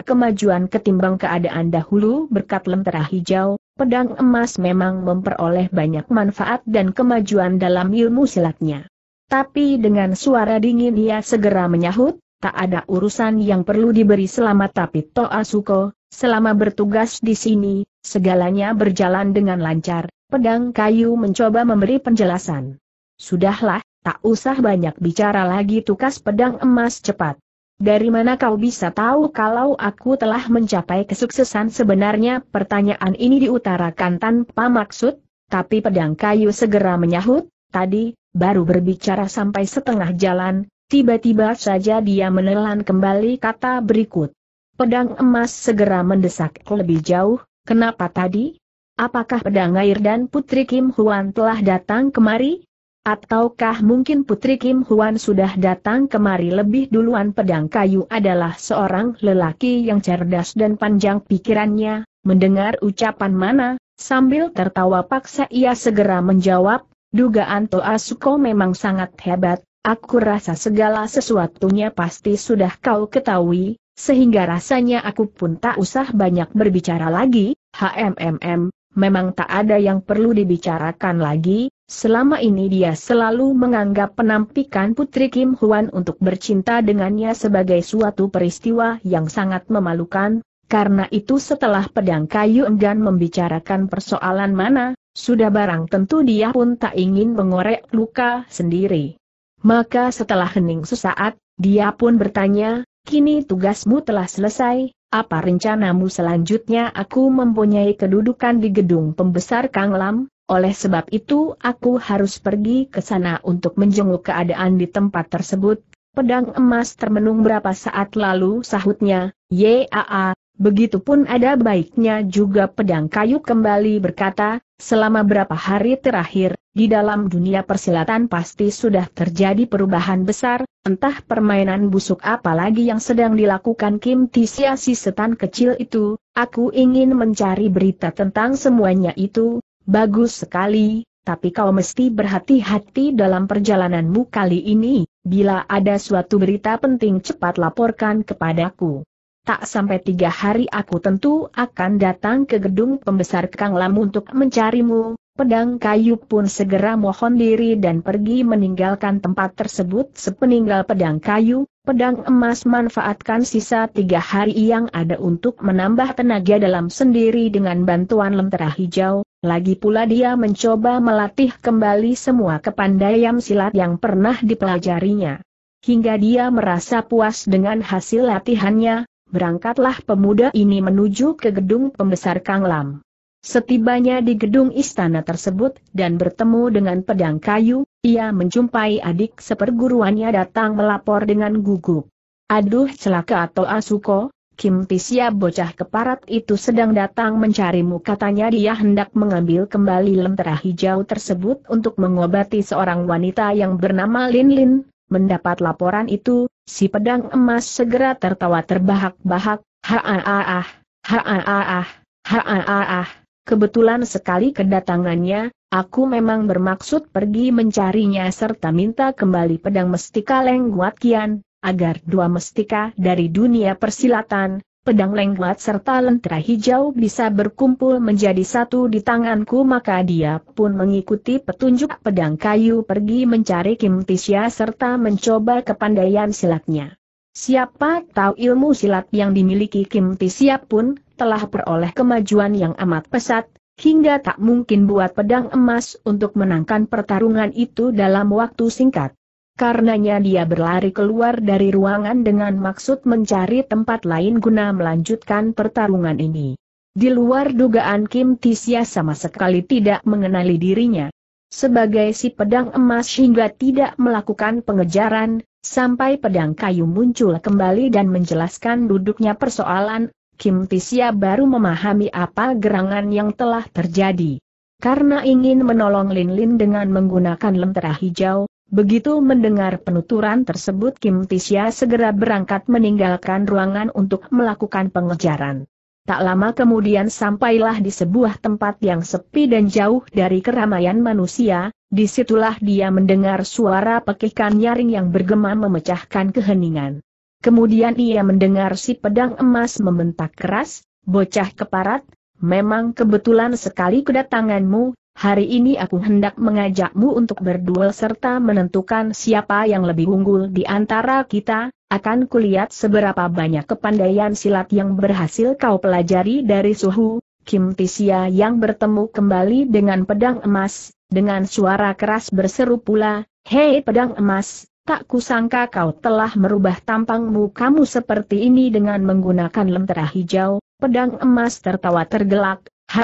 kemajuan ketimbang keadaan dahulu berkat lentera hijau, pedang emas memang memperoleh banyak manfaat dan kemajuan dalam ilmu silatnya. Tapi dengan suara dingin ia segera menyahut, tak ada urusan yang perlu diberi selamat tapi To Asuko, selama bertugas di sini, segalanya berjalan dengan lancar, Pedang kayu mencoba memberi penjelasan. Sudahlah, tak usah banyak bicara lagi tukas pedang emas cepat. Dari mana kau bisa tahu kalau aku telah mencapai kesuksesan sebenarnya? Pertanyaan ini diutarakan tanpa maksud, tapi pedang kayu segera menyahut, tadi, baru berbicara sampai setengah jalan, tiba-tiba saja dia menelan kembali kata berikut. Pedang emas segera mendesak lebih jauh, kenapa tadi? Apakah pedang air dan Putri Kim Huan telah datang kemari? Ataukah mungkin Putri Kim Huan sudah datang kemari lebih duluan pedang kayu adalah seorang lelaki yang cerdas dan panjang pikirannya, mendengar ucapan mana, sambil tertawa paksa ia segera menjawab, dugaan Toa Suko memang sangat hebat, aku rasa segala sesuatunya pasti sudah kau ketahui, sehingga rasanya aku pun tak usah banyak berbicara lagi, HMMM, memang tak ada yang perlu dibicarakan lagi, selama ini dia selalu menganggap penampikan Putri Kim Huan untuk bercinta dengannya sebagai suatu peristiwa yang sangat memalukan, karena itu setelah pedang kayu enggan membicarakan persoalan mana, sudah barang tentu dia pun tak ingin mengorek luka sendiri. Maka setelah hening sesaat, dia pun bertanya, kini tugasmu telah selesai, apa rencanamu selanjutnya aku mempunyai kedudukan di gedung pembesar Kang Lam, oleh sebab itu aku harus pergi ke sana untuk menjenguk keadaan di tempat tersebut. Pedang emas termenung berapa saat lalu sahutnya, Yaa, begitupun ada baiknya juga pedang kayu kembali berkata, Selama berapa hari terakhir, di dalam dunia persilatan pasti sudah terjadi perubahan besar, entah permainan busuk apa lagi yang sedang dilakukan Kim Tisia si setan kecil itu, aku ingin mencari berita tentang semuanya itu, bagus sekali, tapi kau mesti berhati-hati dalam perjalananmu kali ini, bila ada suatu berita penting cepat laporkan kepadaku tak sampai tiga hari aku tentu akan datang ke gedung pembesar Kang Lam untuk mencarimu. Pedang kayu pun segera mohon diri dan pergi meninggalkan tempat tersebut sepeninggal pedang kayu, pedang emas manfaatkan sisa tiga hari yang ada untuk menambah tenaga dalam sendiri dengan bantuan lentera hijau, lagi pula dia mencoba melatih kembali semua kepandaian silat yang pernah dipelajarinya. Hingga dia merasa puas dengan hasil latihannya, berangkatlah pemuda ini menuju ke gedung pembesar Kang Lam. Setibanya di gedung istana tersebut dan bertemu dengan pedang kayu, ia menjumpai adik seperguruannya datang melapor dengan gugup. Aduh celaka atau asuko, Kim Pisya bocah keparat itu sedang datang mencarimu katanya dia hendak mengambil kembali lentera hijau tersebut untuk mengobati seorang wanita yang bernama Lin Lin, Mendapat laporan itu, si pedang emas segera tertawa terbahak-bahak, ha-ah-ah, ha-ah-ah, ha-ah-ah. Kebetulan sekali kedatangannya, aku memang bermaksud pergi mencarinya serta minta kembali pedang mestika Leng Kian, agar dua mestika dari dunia persilatan, pedang lengkuat serta lentera hijau bisa berkumpul menjadi satu di tanganku maka dia pun mengikuti petunjuk pedang kayu pergi mencari Kim Tisya serta mencoba kepandaian silatnya. Siapa tahu ilmu silat yang dimiliki Kim Tisya pun telah peroleh kemajuan yang amat pesat, hingga tak mungkin buat pedang emas untuk menangkan pertarungan itu dalam waktu singkat. Karenanya dia berlari keluar dari ruangan dengan maksud mencari tempat lain guna melanjutkan pertarungan ini. Di luar dugaan Kim Tisya sama sekali tidak mengenali dirinya. Sebagai si pedang emas hingga tidak melakukan pengejaran, sampai pedang kayu muncul kembali dan menjelaskan duduknya persoalan, Kim Tisya baru memahami apa gerangan yang telah terjadi. Karena ingin menolong Lin Lin dengan menggunakan lentera hijau, Begitu mendengar penuturan tersebut Kim Tisya segera berangkat meninggalkan ruangan untuk melakukan pengejaran. Tak lama kemudian sampailah di sebuah tempat yang sepi dan jauh dari keramaian manusia, disitulah dia mendengar suara pekikan nyaring yang bergema memecahkan keheningan. Kemudian ia mendengar si pedang emas membentak keras, bocah keparat, memang kebetulan sekali kedatanganmu, Hari ini aku hendak mengajakmu untuk berduel serta menentukan siapa yang lebih unggul di antara kita, akan kulihat seberapa banyak kepandaian silat yang berhasil kau pelajari dari suhu, Kim Tisia yang bertemu kembali dengan pedang emas, dengan suara keras berseru pula, Hei pedang emas, tak kusangka kau telah merubah tampangmu kamu seperti ini dengan menggunakan lentera hijau, pedang emas tertawa tergelak, ha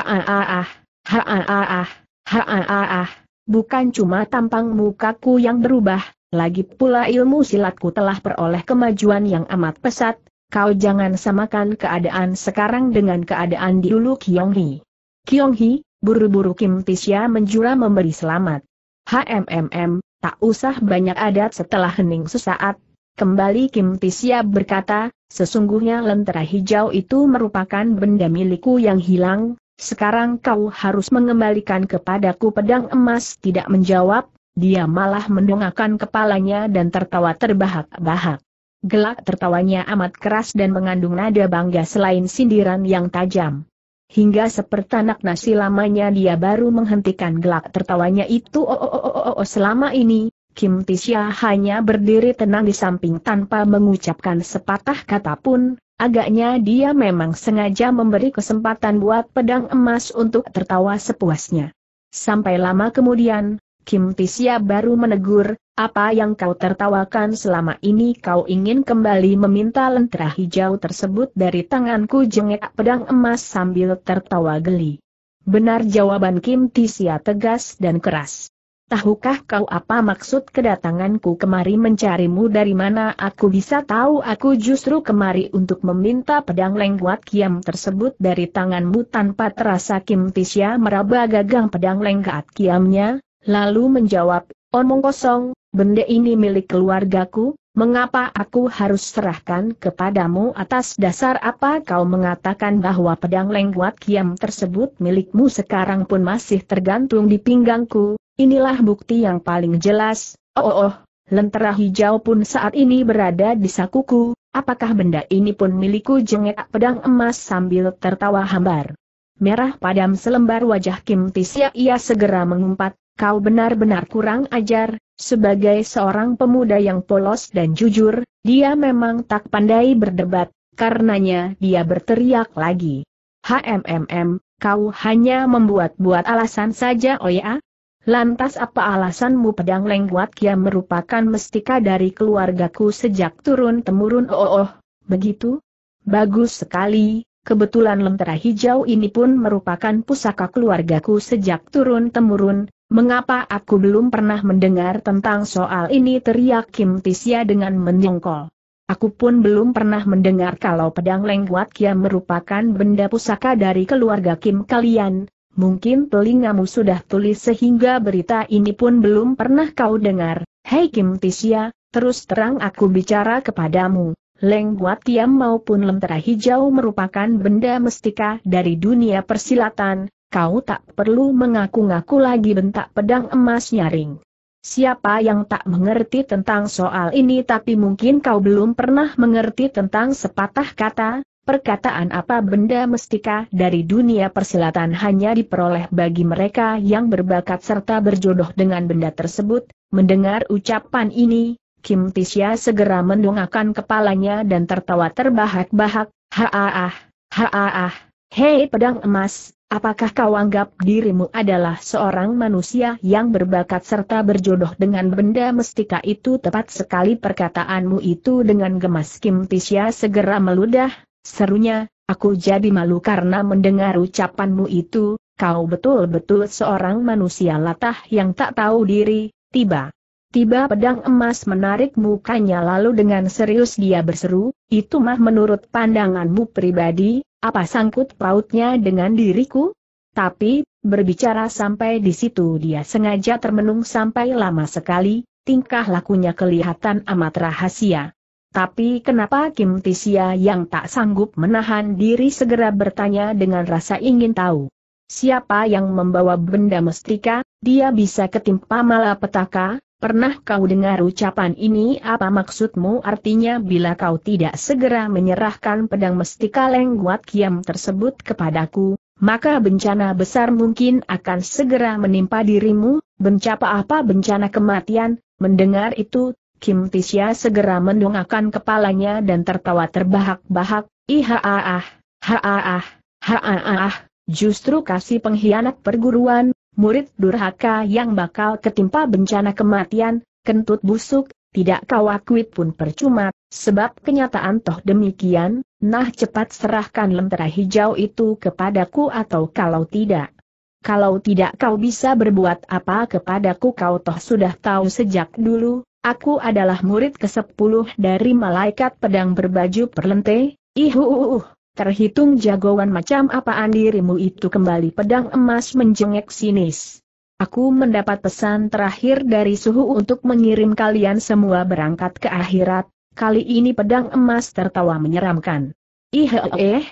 haaah, Haaah, bukan cuma tampang mukaku yang berubah, lagi pula ilmu silatku telah peroleh kemajuan yang amat pesat, kau jangan samakan keadaan sekarang dengan keadaan di dulu Kiong Hi. Kiong Hi, buru-buru Kim Tisya menjura memberi selamat. HMMM, tak usah banyak adat setelah hening sesaat, Kembali Kim Tisya berkata, sesungguhnya lentera hijau itu merupakan benda milikku yang hilang, sekarang kau harus mengembalikan kepadaku pedang emas tidak menjawab, dia malah mendongakkan kepalanya dan tertawa terbahak-bahak. Gelak tertawanya amat keras dan mengandung nada bangga selain sindiran yang tajam. Hingga seperti sepertanak nasi lamanya dia baru menghentikan gelak tertawanya itu oh oh oh oh, oh selama ini, Kim Tisha hanya berdiri tenang di samping tanpa mengucapkan sepatah kata pun, Agaknya dia memang sengaja memberi kesempatan buat pedang emas untuk tertawa sepuasnya. Sampai lama kemudian, Kim Tisya baru menegur, apa yang kau tertawakan selama ini kau ingin kembali meminta lentera hijau tersebut dari tanganku jengek pedang emas sambil tertawa geli. Benar jawaban Kim Tisya tegas dan keras. Tahukah kau apa maksud kedatanganku kemari mencarimu dari mana aku bisa tahu aku justru kemari untuk meminta pedang lengkuat kiam tersebut dari tanganmu tanpa terasa Kim Tisya meraba gagang pedang lengkuat kiamnya, lalu menjawab, omong kosong, benda ini milik keluargaku, mengapa aku harus serahkan kepadamu atas dasar apa kau mengatakan bahwa pedang lengkuat kiam tersebut milikmu sekarang pun masih tergantung di pinggangku, Inilah bukti yang paling jelas, oh oh oh, lentera hijau pun saat ini berada di sakuku, apakah benda ini pun milikku jengek pedang emas sambil tertawa hambar. Merah padam selembar wajah Kim Tisya ia segera mengumpat, kau benar-benar kurang ajar, sebagai seorang pemuda yang polos dan jujur, dia memang tak pandai berdebat, karenanya dia berteriak lagi. HMMM, kau hanya membuat-buat alasan saja oh ya, Lantas apa alasanmu pedang lengkuat kia merupakan mestika dari keluargaku sejak turun-temurun oh, oh oh, begitu? Bagus sekali, kebetulan lentera hijau ini pun merupakan pusaka keluargaku sejak turun-temurun, mengapa aku belum pernah mendengar tentang soal ini teriak Kim Tisya dengan menyongkol. Aku pun belum pernah mendengar kalau pedang lengkuat kia merupakan benda pusaka dari keluarga Kim kalian, Mungkin telingamu sudah tulis sehingga berita ini pun belum pernah kau dengar. Hei Kim Tisya, terus terang aku bicara kepadamu. Leng Guatiam maupun lentera hijau merupakan benda mestika dari dunia persilatan, kau tak perlu mengaku-ngaku lagi bentak pedang emas nyaring. Siapa yang tak mengerti tentang soal ini tapi mungkin kau belum pernah mengerti tentang sepatah kata, Perkataan apa benda mestika dari dunia persilatan hanya diperoleh bagi mereka yang berbakat serta berjodoh dengan benda tersebut, mendengar ucapan ini, Kim Tisya segera mendongakkan kepalanya dan tertawa terbahak-bahak, haaah, haaah, hei pedang emas, apakah kau anggap dirimu adalah seorang manusia yang berbakat serta berjodoh dengan benda mestika itu tepat sekali perkataanmu itu dengan gemas Kim Tisya segera meludah, Serunya, aku jadi malu karena mendengar ucapanmu itu, kau betul-betul seorang manusia latah yang tak tahu diri, tiba. Tiba pedang emas menarik mukanya lalu dengan serius dia berseru, itu mah menurut pandanganmu pribadi, apa sangkut pautnya dengan diriku? Tapi, berbicara sampai di situ dia sengaja termenung sampai lama sekali, tingkah lakunya kelihatan amat rahasia. Tapi kenapa Kim Tisia yang tak sanggup menahan diri segera bertanya dengan rasa ingin tahu. Siapa yang membawa benda mestika, dia bisa ketimpa malapetaka, pernah kau dengar ucapan ini apa maksudmu artinya bila kau tidak segera menyerahkan pedang mestika lengguat kiam tersebut kepadaku, maka bencana besar mungkin akan segera menimpa dirimu, bencapa apa bencana kematian, mendengar itu Kim Tisya segera mendongakkan kepalanya dan tertawa terbahak-bahak, ihaaah, haaah, haaah, justru kasih pengkhianat perguruan, murid durhaka yang bakal ketimpa bencana kematian, kentut busuk, tidak kau akui pun percuma, sebab kenyataan toh demikian, nah cepat serahkan lentera hijau itu kepadaku atau kalau tidak. Kalau tidak kau bisa berbuat apa kepadaku kau toh sudah tahu sejak dulu, Aku adalah murid ke-10 dari malaikat pedang berbaju perlente, ihuuuh, terhitung jagoan macam apa andirimu itu kembali pedang emas menjengek sinis. Aku mendapat pesan terakhir dari suhu untuk mengirim kalian semua berangkat ke akhirat, kali ini pedang emas tertawa menyeramkan. eh,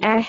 eh,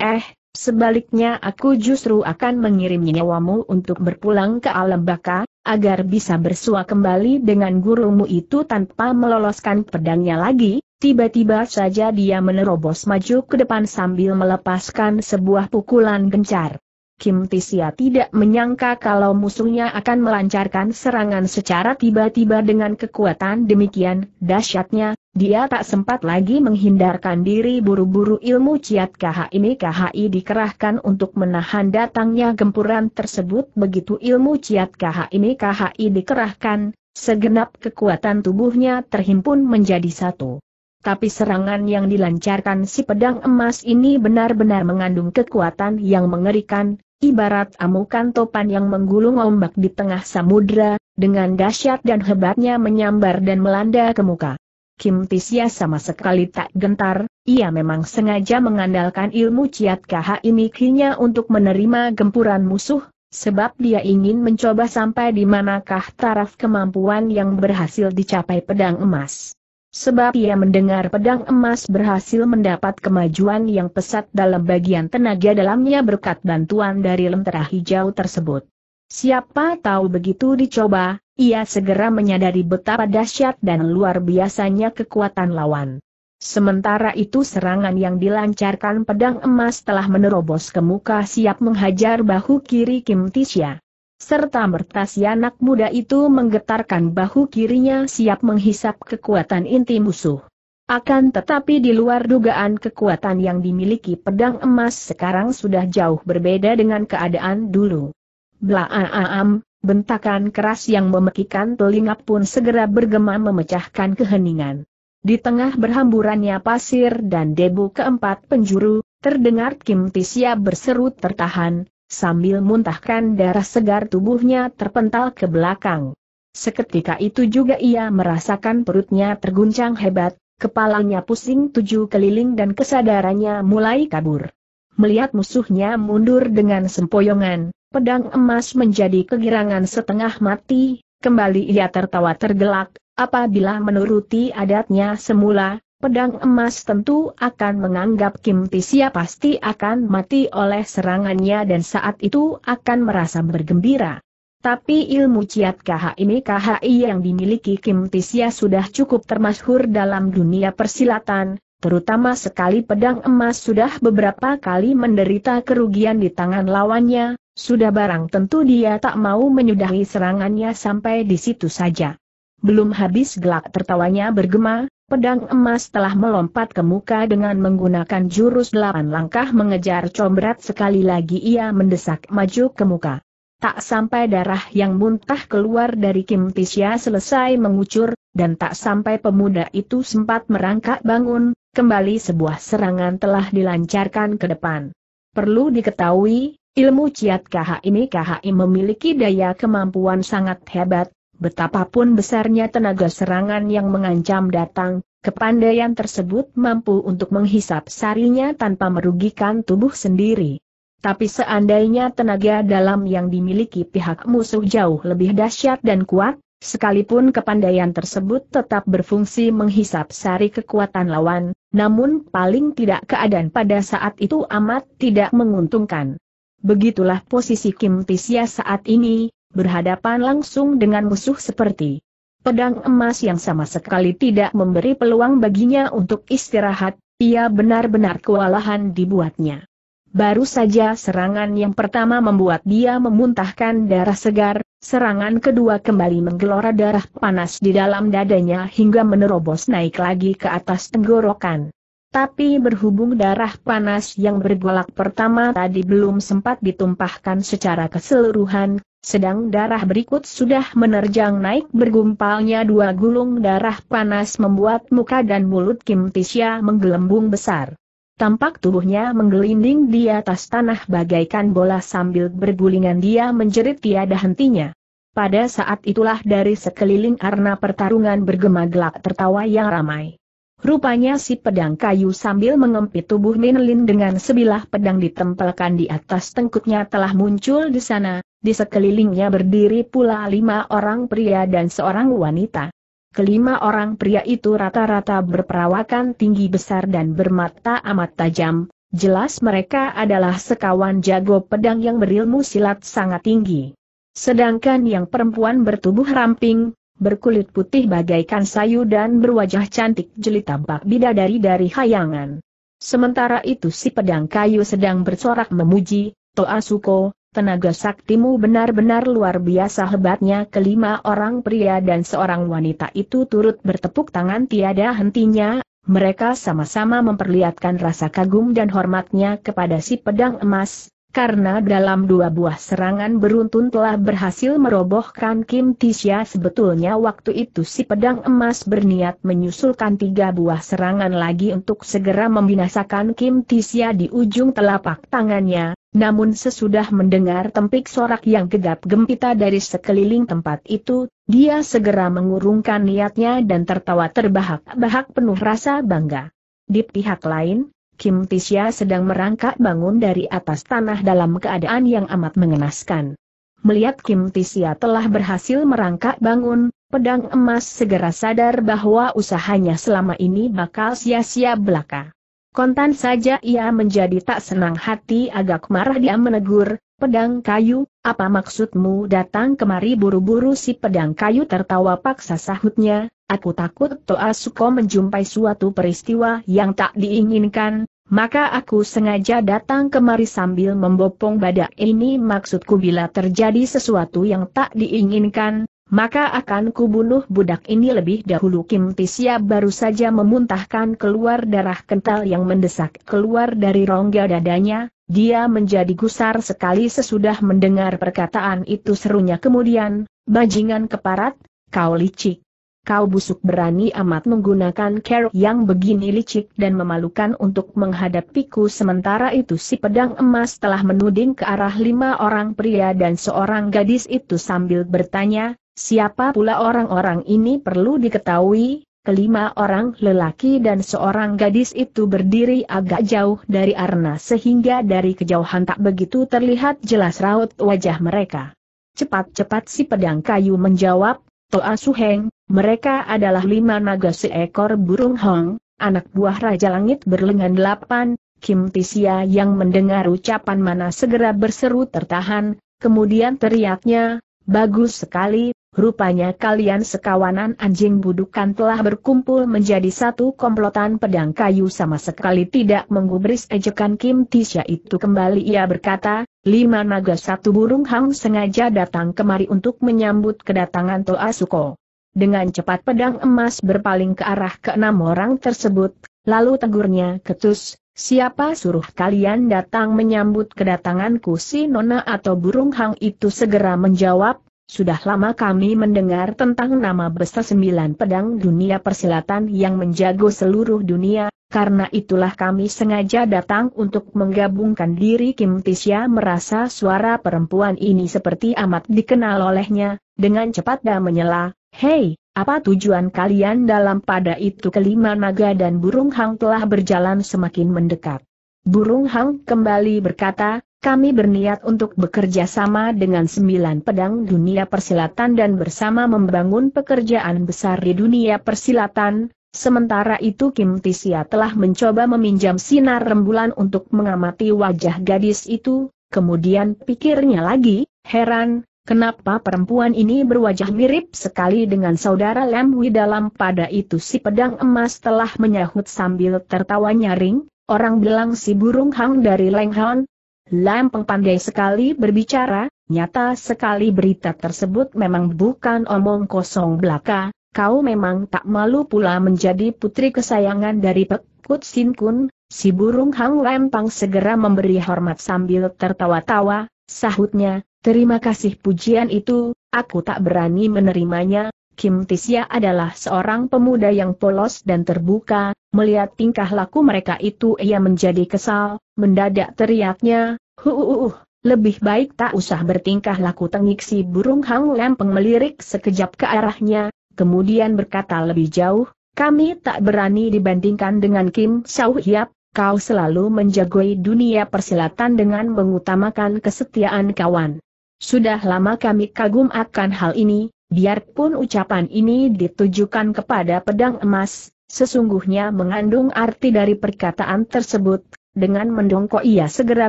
eh, sebaliknya aku justru akan mengirim nyawamu untuk berpulang ke alam baka, agar bisa bersua kembali dengan gurumu itu tanpa meloloskan pedangnya lagi, tiba-tiba saja dia menerobos maju ke depan sambil melepaskan sebuah pukulan gencar. Kim Tisia tidak menyangka kalau musuhnya akan melancarkan serangan secara tiba-tiba dengan kekuatan demikian dahsyatnya, dia tak sempat lagi menghindarkan diri buru-buru ilmu ciat KHI KHI dikerahkan untuk menahan datangnya gempuran tersebut begitu ilmu ciat KHI KHI dikerahkan, segenap kekuatan tubuhnya terhimpun menjadi satu. Tapi serangan yang dilancarkan si pedang emas ini benar-benar mengandung kekuatan yang mengerikan, ibarat amukan topan yang menggulung ombak di tengah samudra, dengan dahsyat dan hebatnya menyambar dan melanda ke muka. Kim Tisya sama sekali tak gentar, ia memang sengaja mengandalkan ilmu Ciat ini Mikinya untuk menerima gempuran musuh, sebab dia ingin mencoba sampai di manakah taraf kemampuan yang berhasil dicapai pedang emas. Sebab ia mendengar pedang emas berhasil mendapat kemajuan yang pesat dalam bagian tenaga dalamnya berkat bantuan dari lentera hijau tersebut. Siapa tahu begitu dicoba, ia segera menyadari betapa dahsyat dan luar biasanya kekuatan lawan. Sementara itu serangan yang dilancarkan pedang emas telah menerobos ke muka siap menghajar bahu kiri Kim Tisya. Serta mertas anak muda itu menggetarkan bahu kirinya siap menghisap kekuatan inti musuh. Akan tetapi di luar dugaan kekuatan yang dimiliki pedang emas sekarang sudah jauh berbeda dengan keadaan dulu. Blaaam, Bentakan keras yang memekikan telinga pun segera bergema memecahkan keheningan. Di tengah berhamburannya pasir dan debu keempat penjuru, terdengar Kim Tisya berseru tertahan, sambil muntahkan darah segar tubuhnya terpental ke belakang. Seketika itu juga ia merasakan perutnya terguncang hebat, kepalanya pusing tujuh keliling dan kesadarannya mulai kabur. Melihat musuhnya mundur dengan sempoyongan, pedang emas menjadi kegirangan setengah mati, kembali ia tertawa tergelak, apabila menuruti adatnya semula, pedang emas tentu akan menganggap Kim Tisia pasti akan mati oleh serangannya dan saat itu akan merasa bergembira. Tapi ilmu ciat KHI KHI yang dimiliki Kim Tisia sudah cukup termasyhur dalam dunia persilatan, terutama sekali pedang emas sudah beberapa kali menderita kerugian di tangan lawannya, sudah barang tentu dia tak mau menyudahi serangannya sampai di situ saja. Belum habis gelak tertawanya bergema, pedang emas telah melompat ke muka dengan menggunakan jurus delapan langkah mengejar combrat sekali lagi ia mendesak maju ke muka. Tak sampai darah yang muntah keluar dari Kim Tisya selesai mengucur, dan tak sampai pemuda itu sempat merangkak bangun, kembali sebuah serangan telah dilancarkan ke depan. Perlu diketahui, Ilmu Ciat KHI KHI memiliki daya kemampuan sangat hebat, betapapun besarnya tenaga serangan yang mengancam datang, kepandaian tersebut mampu untuk menghisap sarinya tanpa merugikan tubuh sendiri. Tapi seandainya tenaga dalam yang dimiliki pihak musuh jauh lebih dahsyat dan kuat, sekalipun kepandaian tersebut tetap berfungsi menghisap sari kekuatan lawan, namun paling tidak keadaan pada saat itu amat tidak menguntungkan. Begitulah posisi Kim Pisya saat ini, berhadapan langsung dengan musuh seperti pedang emas yang sama sekali tidak memberi peluang baginya untuk istirahat, ia benar-benar kewalahan dibuatnya. Baru saja serangan yang pertama membuat dia memuntahkan darah segar, serangan kedua kembali menggelora darah panas di dalam dadanya hingga menerobos naik lagi ke atas tenggorokan. Tapi berhubung darah panas yang bergolak pertama tadi belum sempat ditumpahkan secara keseluruhan, sedang darah berikut sudah menerjang naik bergumpalnya dua gulung darah panas membuat muka dan mulut Kim Tisya menggelembung besar. Tampak tubuhnya menggelinding di atas tanah bagaikan bola sambil bergulingan dia menjerit tiada hentinya. Pada saat itulah dari sekeliling arena pertarungan bergema gelak tertawa yang ramai. Rupanya si pedang kayu sambil mengempit tubuh Minlin dengan sebilah pedang ditempelkan di atas tengkuknya telah muncul di sana, di sekelilingnya berdiri pula lima orang pria dan seorang wanita. Kelima orang pria itu rata-rata berperawakan tinggi besar dan bermata amat tajam, jelas mereka adalah sekawan jago pedang yang berilmu silat sangat tinggi. Sedangkan yang perempuan bertubuh ramping, berkulit putih bagaikan sayu dan berwajah cantik jeli tampak bidadari dari hayangan. Sementara itu si pedang kayu sedang bersorak memuji, Toa Suko, tenaga saktimu benar-benar luar biasa hebatnya kelima orang pria dan seorang wanita itu turut bertepuk tangan tiada hentinya, mereka sama-sama memperlihatkan rasa kagum dan hormatnya kepada si pedang emas, karena dalam dua buah serangan beruntun telah berhasil merobohkan Kim Tisya, sebetulnya waktu itu si pedang emas berniat menyusulkan tiga buah serangan lagi untuk segera membinasakan Kim Tisya di ujung telapak tangannya, namun sesudah mendengar tempik sorak yang gegap gempita dari sekeliling tempat itu, dia segera mengurungkan niatnya dan tertawa terbahak-bahak penuh rasa bangga. Di pihak lain, Kim Tisya sedang merangkak bangun dari atas tanah dalam keadaan yang amat mengenaskan. Melihat Kim Tisya telah berhasil merangkak bangun, pedang emas segera sadar bahwa usahanya selama ini bakal sia-sia belaka. Kontan saja ia menjadi tak senang hati agak marah dia menegur, pedang kayu, apa maksudmu datang kemari buru-buru si pedang kayu tertawa paksa sahutnya, Aku takut Toasuko menjumpai suatu peristiwa yang tak diinginkan, maka aku sengaja datang kemari sambil membopong badak ini maksudku bila terjadi sesuatu yang tak diinginkan, maka akan kubunuh budak ini lebih dahulu Kim Tisya baru saja memuntahkan keluar darah kental yang mendesak keluar dari rongga dadanya, dia menjadi gusar sekali sesudah mendengar perkataan itu serunya kemudian, bajingan keparat, kau licik kau busuk berani amat menggunakan kerok yang begini licik dan memalukan untuk menghadapiku sementara itu si pedang emas telah menuding ke arah lima orang pria dan seorang gadis itu sambil bertanya, siapa pula orang-orang ini perlu diketahui, kelima orang lelaki dan seorang gadis itu berdiri agak jauh dari arna sehingga dari kejauhan tak begitu terlihat jelas raut wajah mereka. Cepat-cepat si pedang kayu menjawab, Toa Suheng, mereka adalah lima naga seekor burung hong, anak buah Raja Langit berlengan delapan, Kim Tisia yang mendengar ucapan mana segera berseru tertahan, kemudian teriaknya, bagus sekali, rupanya kalian sekawanan anjing budukan telah berkumpul menjadi satu komplotan pedang kayu sama sekali tidak menggubris ejekan Kim Tisia itu kembali ia berkata, lima naga satu burung hang sengaja datang kemari untuk menyambut kedatangan Toa Suko. Dengan cepat pedang emas berpaling ke arah keenam orang tersebut, lalu tegurnya ketus, siapa suruh kalian datang menyambut kedatanganku si Nona atau burung hang itu segera menjawab, sudah lama kami mendengar tentang nama besar sembilan pedang dunia persilatan yang menjago seluruh dunia, karena itulah kami sengaja datang untuk menggabungkan diri Kim Tisya merasa suara perempuan ini seperti amat dikenal olehnya, dengan cepat dan menyela, Hei, apa tujuan kalian dalam pada itu kelima naga dan burung hang telah berjalan semakin mendekat. Burung hang kembali berkata, kami berniat untuk bekerja sama dengan sembilan pedang dunia persilatan dan bersama membangun pekerjaan besar di dunia persilatan, sementara itu Kim Tisia telah mencoba meminjam sinar rembulan untuk mengamati wajah gadis itu, kemudian pikirnya lagi, heran, Kenapa perempuan ini berwajah mirip sekali dengan saudara Lemwi dalam pada itu si pedang emas telah menyahut sambil tertawa nyaring, orang bilang si burung hang dari Lenghan. Lam pandai sekali berbicara, nyata sekali berita tersebut memang bukan omong kosong belaka, kau memang tak malu pula menjadi putri kesayangan dari Pekut Sinkun, si burung hang lempang segera memberi hormat sambil tertawa-tawa, sahutnya, Terima kasih pujian itu, aku tak berani menerimanya, Kim Tisya adalah seorang pemuda yang polos dan terbuka, melihat tingkah laku mereka itu ia menjadi kesal, mendadak teriaknya, huuuh, lebih baik tak usah bertingkah laku tengik si burung hang lempeng melirik sekejap ke arahnya, kemudian berkata lebih jauh, kami tak berani dibandingkan dengan Kim Sau Hiap, kau selalu menjagai dunia persilatan dengan mengutamakan kesetiaan kawan. Sudah lama kami kagum akan hal ini, biarpun ucapan ini ditujukan kepada pedang emas, sesungguhnya mengandung arti dari perkataan tersebut, dengan mendongkok ia segera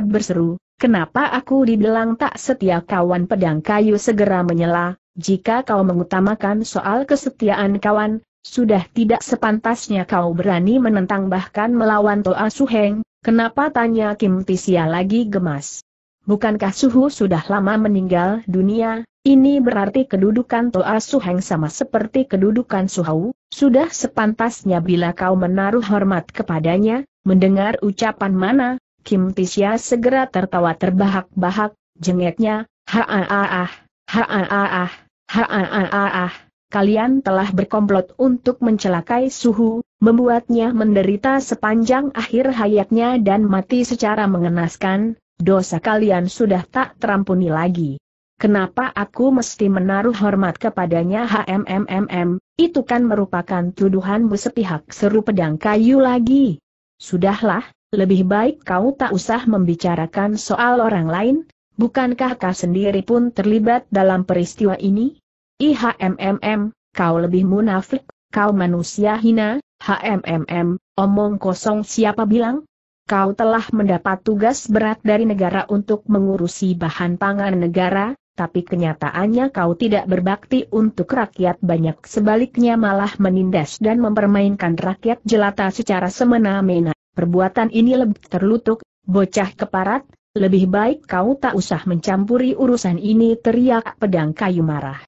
berseru, kenapa aku dibilang tak setia kawan pedang kayu segera menyela, jika kau mengutamakan soal kesetiaan kawan, sudah tidak sepantasnya kau berani menentang bahkan melawan Toa Suheng, kenapa tanya Kim Tisia lagi gemas. Bukankah Suhu sudah lama meninggal dunia? Ini berarti kedudukan Toa Suheng sama seperti kedudukan Suhau, sudah sepantasnya bila kau menaruh hormat kepadanya, mendengar ucapan mana, Kim Tisya segera tertawa terbahak-bahak, jengeknya, haaah, ah ah kalian telah berkomplot untuk mencelakai Suhu, membuatnya menderita sepanjang akhir hayatnya dan mati secara mengenaskan, dosa kalian sudah tak terampuni lagi. Kenapa aku mesti menaruh hormat kepadanya HMMMM, itu kan merupakan tuduhanmu sepihak seru pedang kayu lagi. Sudahlah, lebih baik kau tak usah membicarakan soal orang lain, bukankah kau sendiri pun terlibat dalam peristiwa ini? IHMMM, kau lebih munafik, kau manusia hina, HMMM, omong kosong siapa bilang? kau telah mendapat tugas berat dari negara untuk mengurusi bahan pangan negara, tapi kenyataannya kau tidak berbakti untuk rakyat banyak sebaliknya malah menindas dan mempermainkan rakyat jelata secara semena-mena. Perbuatan ini lebih terlutuk, bocah keparat, lebih baik kau tak usah mencampuri urusan ini teriak pedang kayu marah.